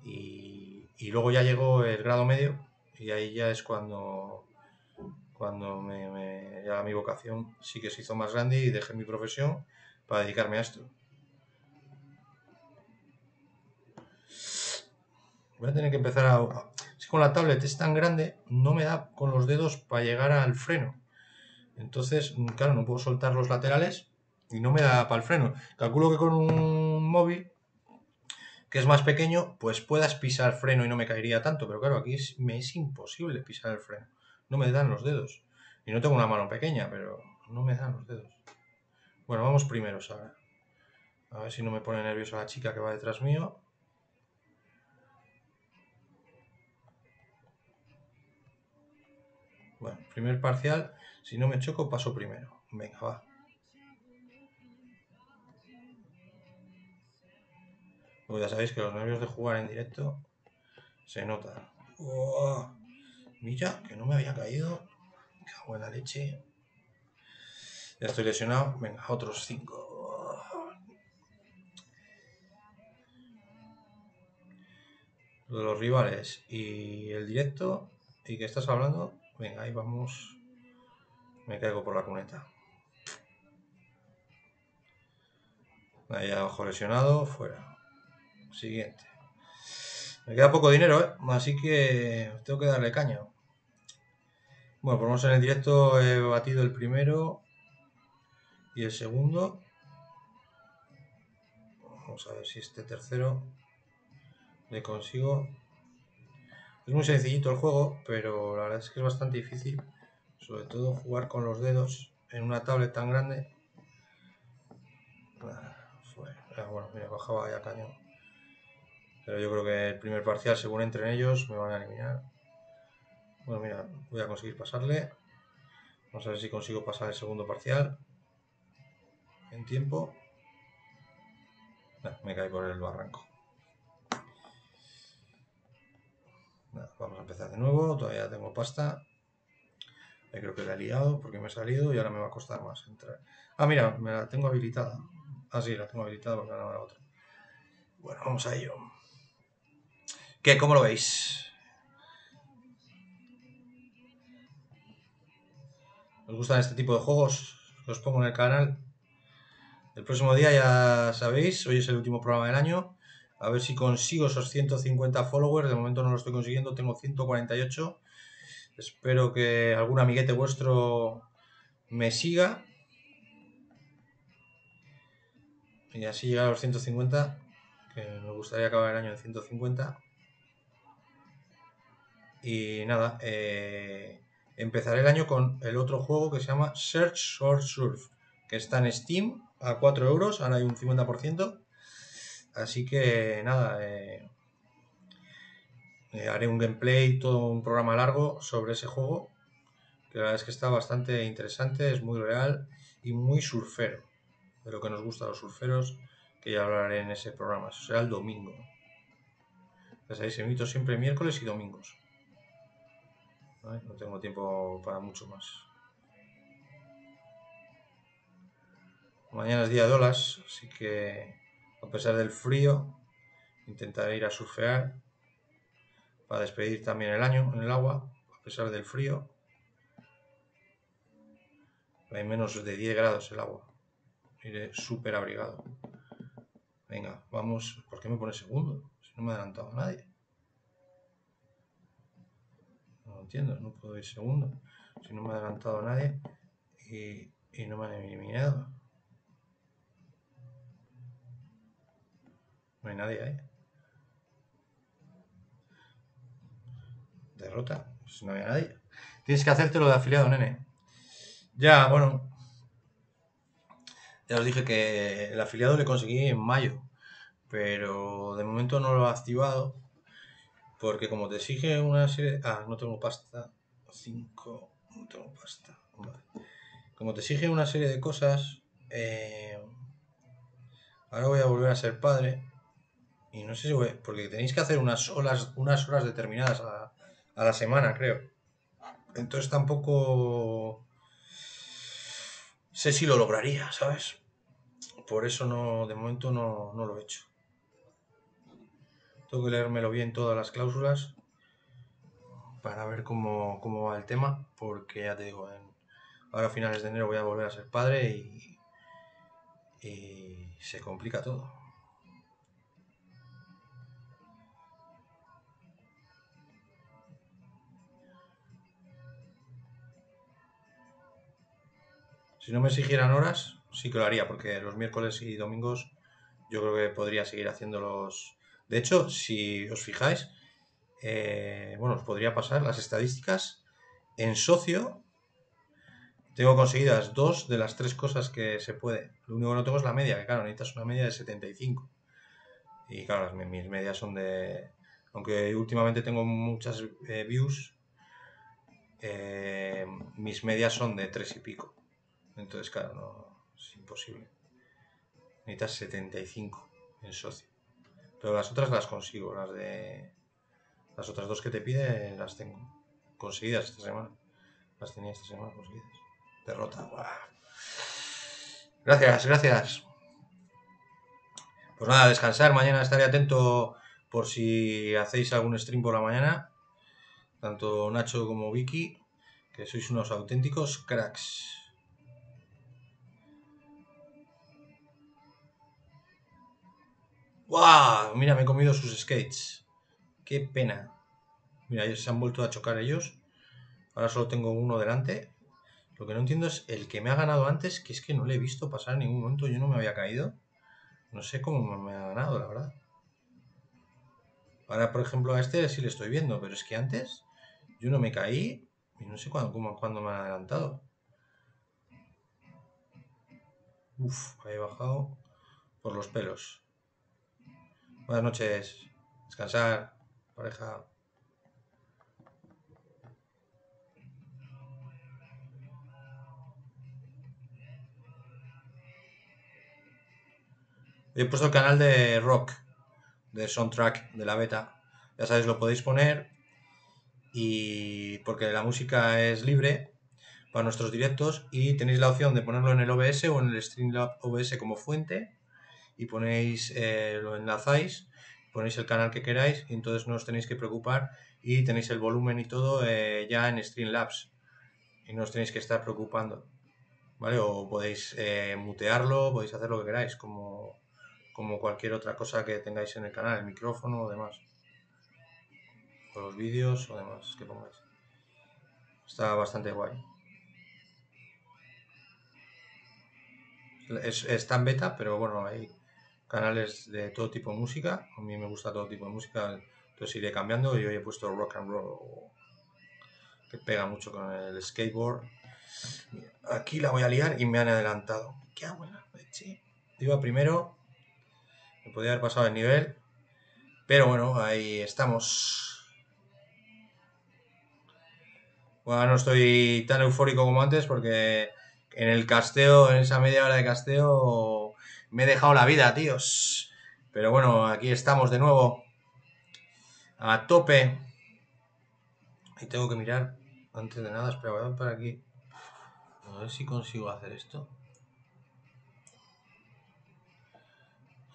Y, luego ya llegó el grado medio, y ahí ya es cuando cuando me, me, ya mi vocación sí que se hizo más grande y dejé mi profesión para dedicarme a esto. Voy a tener que empezar a... si con la tablet es tan grande, no me da con los dedos para llegar al freno. Entonces, mm, claro, no puedo soltar los laterales y no me da para el freno. Calculo que con un móvil que es más pequeño, pues puedas pisar freno y no me caería tanto. Pero claro, aquí es, me es imposible pisar el freno. No me dan los dedos. Y no tengo una mano pequeña, pero no me dan los dedos. Bueno, vamos primero. ahora. A ver si no me pone nerviosa la chica que va detrás mío. Bueno, primer parcial, si no me choco paso primero. Venga, va. Pues ya sabéis que los nervios de jugar en directo se notan. Mira, que no me había caído. Qué buena leche. Ya estoy lesionado. Venga, otros cinco. de los rivales y el directo y ¿Qué estás hablando Venga, ahí vamos. Me caigo por la cuneta. Ahí abajo lesionado, fuera. Siguiente. Me queda poco dinero, ¿eh? Así que tengo que darle caño. Bueno, por vamos en el directo he batido el primero y el segundo. Vamos a ver si este tercero le consigo. Es muy sencillito el juego, pero la verdad es que es bastante difícil, sobre todo jugar con los dedos en una tablet tan grande. Ah, ah, bueno, mira, bajaba ya cañón. Pero yo creo que el primer parcial, según entren ellos, me van a eliminar. Bueno, mira, voy a conseguir pasarle. Vamos a ver si consigo pasar el segundo parcial. En tiempo. me caí por el barranco. vamos a empezar de nuevo, todavía tengo pasta. creo que la he liado porque me he salido y ahora me va a costar más entrar. Ah, mira, me la tengo habilitada. Ah, sí, la tengo habilitada porque no la otra. Bueno, vamos a ello. ¿Qué? ¿Cómo lo veis? ¿Os gustan este tipo de juegos? Los pongo en el canal. El próximo día, ya sabéis, hoy es el último programa del año a ver si consigo esos 150 followers. De momento no lo estoy consiguiendo, tengo 148. Espero que algún amiguete vuestro me siga. Y así llegar a los 150, que me gustaría acabar el año en 150. Y nada, eh, empezaré el año con el otro juego que se llama Search or Surf, que está en Steam a 4 euros, ahora hay un 50%. Así que nada, eh, eh, haré un gameplay, todo un programa largo sobre ese juego, que la verdad es que está bastante interesante, es muy real y muy surfero, de lo que nos gusta a los surferos, que ya hablaré en ese programa, será el domingo. Ya sabéis, invito siempre miércoles y domingos. No tengo tiempo para mucho más. Mañana es día de olas, así que a pesar del frío, intentaré ir a surfear para despedir también el año en el agua, a pesar del frío. Hay menos de 10 grados el agua. Iré súper abrigado. Venga, vamos. ¿Por qué me pone segundo? Si no me ha adelantado nadie. No lo entiendo, no puedo ir segundo. Si no me ha adelantado nadie y no me han eliminado. No hay nadie ahí. Derrota. Pues no había nadie. Tienes que hacértelo de afiliado, nene. Ya, bueno. Ya os dije que el afiliado le conseguí en mayo. Pero de momento no lo he activado. Porque como te exige una serie... Ah, no tengo pasta. 5... No tengo pasta. Vale. Como te exige una serie de cosas... Eh, ahora voy a volver a ser padre. Y no sé si voy, porque tenéis que hacer unas horas, unas horas determinadas a, la semana, creo. Entonces tampoco sé si lo lograría, ¿sabes? Por eso no, de momento no, lo he hecho. Tengo que leérmelo bien todas las cláusulas para ver cómo, va el tema, porque ya te digo, ahora a finales de enero voy a volver a ser padre y, y se complica todo. Si no me exigieran horas, sí que lo haría, porque los miércoles y domingos yo creo que podría seguir haciéndolos. De hecho, si os fijáis, eh, bueno, os podría pasar las estadísticas. En socio tengo conseguidas dos de las tres cosas que se puede. Lo único que no tengo es la media, que claro, necesitas una media de 75. Y claro, mis medias son de... Aunque últimamente tengo muchas eh, views, eh, mis medias son de tres y pico. Entonces, claro, no, es imposible. Necesitas 75 en socio. Pero las otras las consigo, las de. Las otras dos que te pide las tengo conseguidas esta semana. Las tenía esta semana conseguidas. Derrota, Gracias, gracias. Pues nada, descansar. Mañana estaré atento por si hacéis algún stream por la mañana. Tanto Nacho como Vicky, que sois unos auténticos cracks. ¡Wow! Mira, me he comido sus skates. ¡Qué pena! Mira, se han vuelto a chocar ellos. Ahora solo tengo uno delante. Lo que no entiendo es el que me ha ganado antes, que es que no le he visto pasar en ningún momento. Yo no me había caído. No sé cómo me ha ganado, la verdad. Ahora, por ejemplo, a este sí le estoy viendo, pero es que antes yo no me caí y no sé cuándo, me han adelantado. Uf, he bajado por los pelos. Buenas noches. Descansar, pareja. He puesto el canal de rock, de soundtrack de la beta. Ya sabéis, lo podéis poner y porque la música es libre para nuestros directos y tenéis la opción de ponerlo en el OBS o en el Streamlab OBS como fuente y ponéis, eh, lo enlazáis, ponéis el canal que queráis y entonces no os tenéis que preocupar y tenéis el volumen y todo eh, ya en Streamlabs y no os tenéis que estar preocupando, ¿vale? O podéis eh, mutearlo, podéis hacer lo que queráis, como, como cualquier otra cosa que tengáis en el canal, el micrófono o demás, o los vídeos o demás que pongáis. Está bastante guay. Es, está en beta, pero bueno, ahí canales de todo tipo de música. A mí me gusta todo tipo de música, entonces iré cambiando. Yo he puesto rock and roll, que pega mucho con el skateboard. aquí la voy a liar y me han adelantado. ¡Qué abuela. Iba primero, me podía haber pasado el nivel, pero bueno, ahí estamos. Bueno, no estoy tan eufórico como antes porque en el casteo, en esa media hora de casteo, me he dejado la vida, tíos. Pero bueno, aquí estamos de nuevo. A tope. Y tengo que mirar. Antes de nada, espera, voy a para aquí. A ver si consigo hacer esto.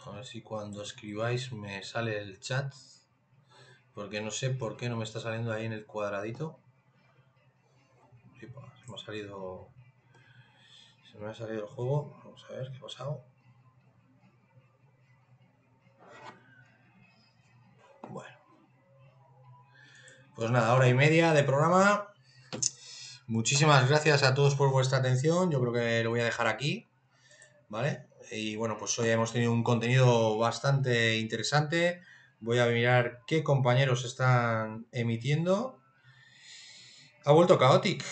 A ver si cuando escribáis me sale el chat. Porque no sé por qué no me está saliendo ahí en el cuadradito. salido... Se me ha salido el juego. Vamos a ver qué ha pasado. Pues nada, hora y media de programa. Muchísimas gracias a todos por vuestra atención. Yo creo que lo voy a dejar aquí. ¿Vale? Y bueno, pues hoy hemos tenido un contenido bastante interesante. Voy a mirar qué compañeros están emitiendo. Ha vuelto Chaotic.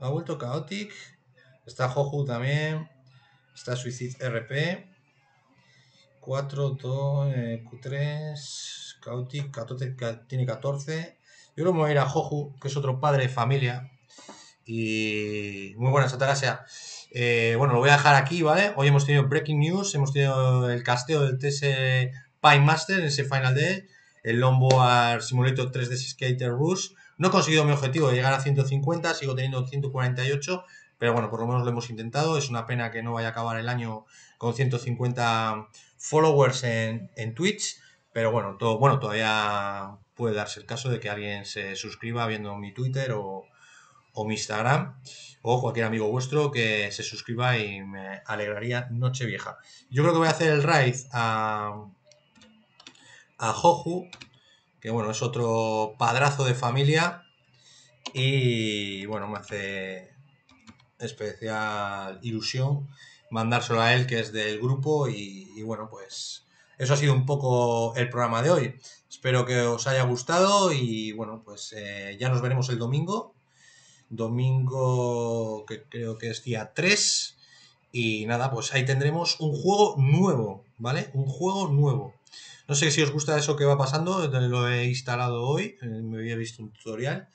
Ha vuelto Chaotic. Está Joju también. Está Suicid RP. 4, 2, Q3. Chaotic, 14, tiene 14. Yo lo voy a ir a Joju, que es otro padre de familia. Y muy buenas, Atarasia. Eh, bueno, lo voy a dejar aquí, ¿vale? Hoy hemos tenido Breaking News, hemos tenido el casteo del TS Pine Master en ese Final de el Longboard Simulator 3 d Skater Rush. No he conseguido mi objetivo de llegar a 150, sigo teniendo 148, pero bueno, por lo menos lo hemos intentado. Es una pena que no vaya a acabar el año con 150 followers en, en Twitch, pero bueno, todo, bueno todavía puede darse el caso de que alguien se suscriba viendo mi Twitter o, mi Instagram o cualquier amigo vuestro que se suscriba y me alegraría noche vieja. Yo creo que voy a hacer el raid a, a Joju, que bueno, es otro padrazo de familia y bueno, me hace especial ilusión mandárselo a él que es del grupo y bueno, pues eso ha sido un poco el programa de hoy. Espero que os haya gustado y bueno, pues eh, ya nos veremos el domingo. Domingo que creo que es día 3. Y nada, pues ahí tendremos un juego nuevo, ¿vale? Un juego nuevo. No sé si os gusta eso que va pasando, lo he instalado hoy, eh, me había visto un tutorial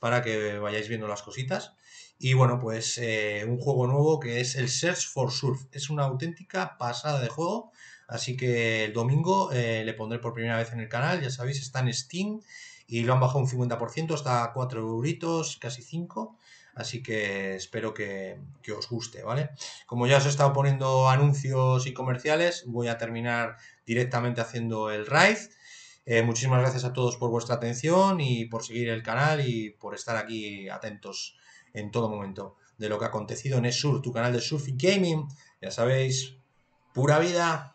para que vayáis viendo las cositas. Y bueno, pues eh, un juego nuevo que es el Search for Surf. Es una auténtica pasada de juego Así que el domingo eh, le pondré por primera vez en el canal, ya sabéis, está en Steam y lo han bajado un 50%, hasta a 4 euritos, casi 5. Así que espero que, os guste, ¿vale? Como ya os he estado poniendo anuncios y comerciales, voy a terminar directamente haciendo el raid. Eh, muchísimas gracias a todos por vuestra atención y por seguir el canal y por estar aquí atentos en todo momento de lo que ha acontecido en ESUR, tu canal de Surf Gaming. Ya sabéis, pura vida.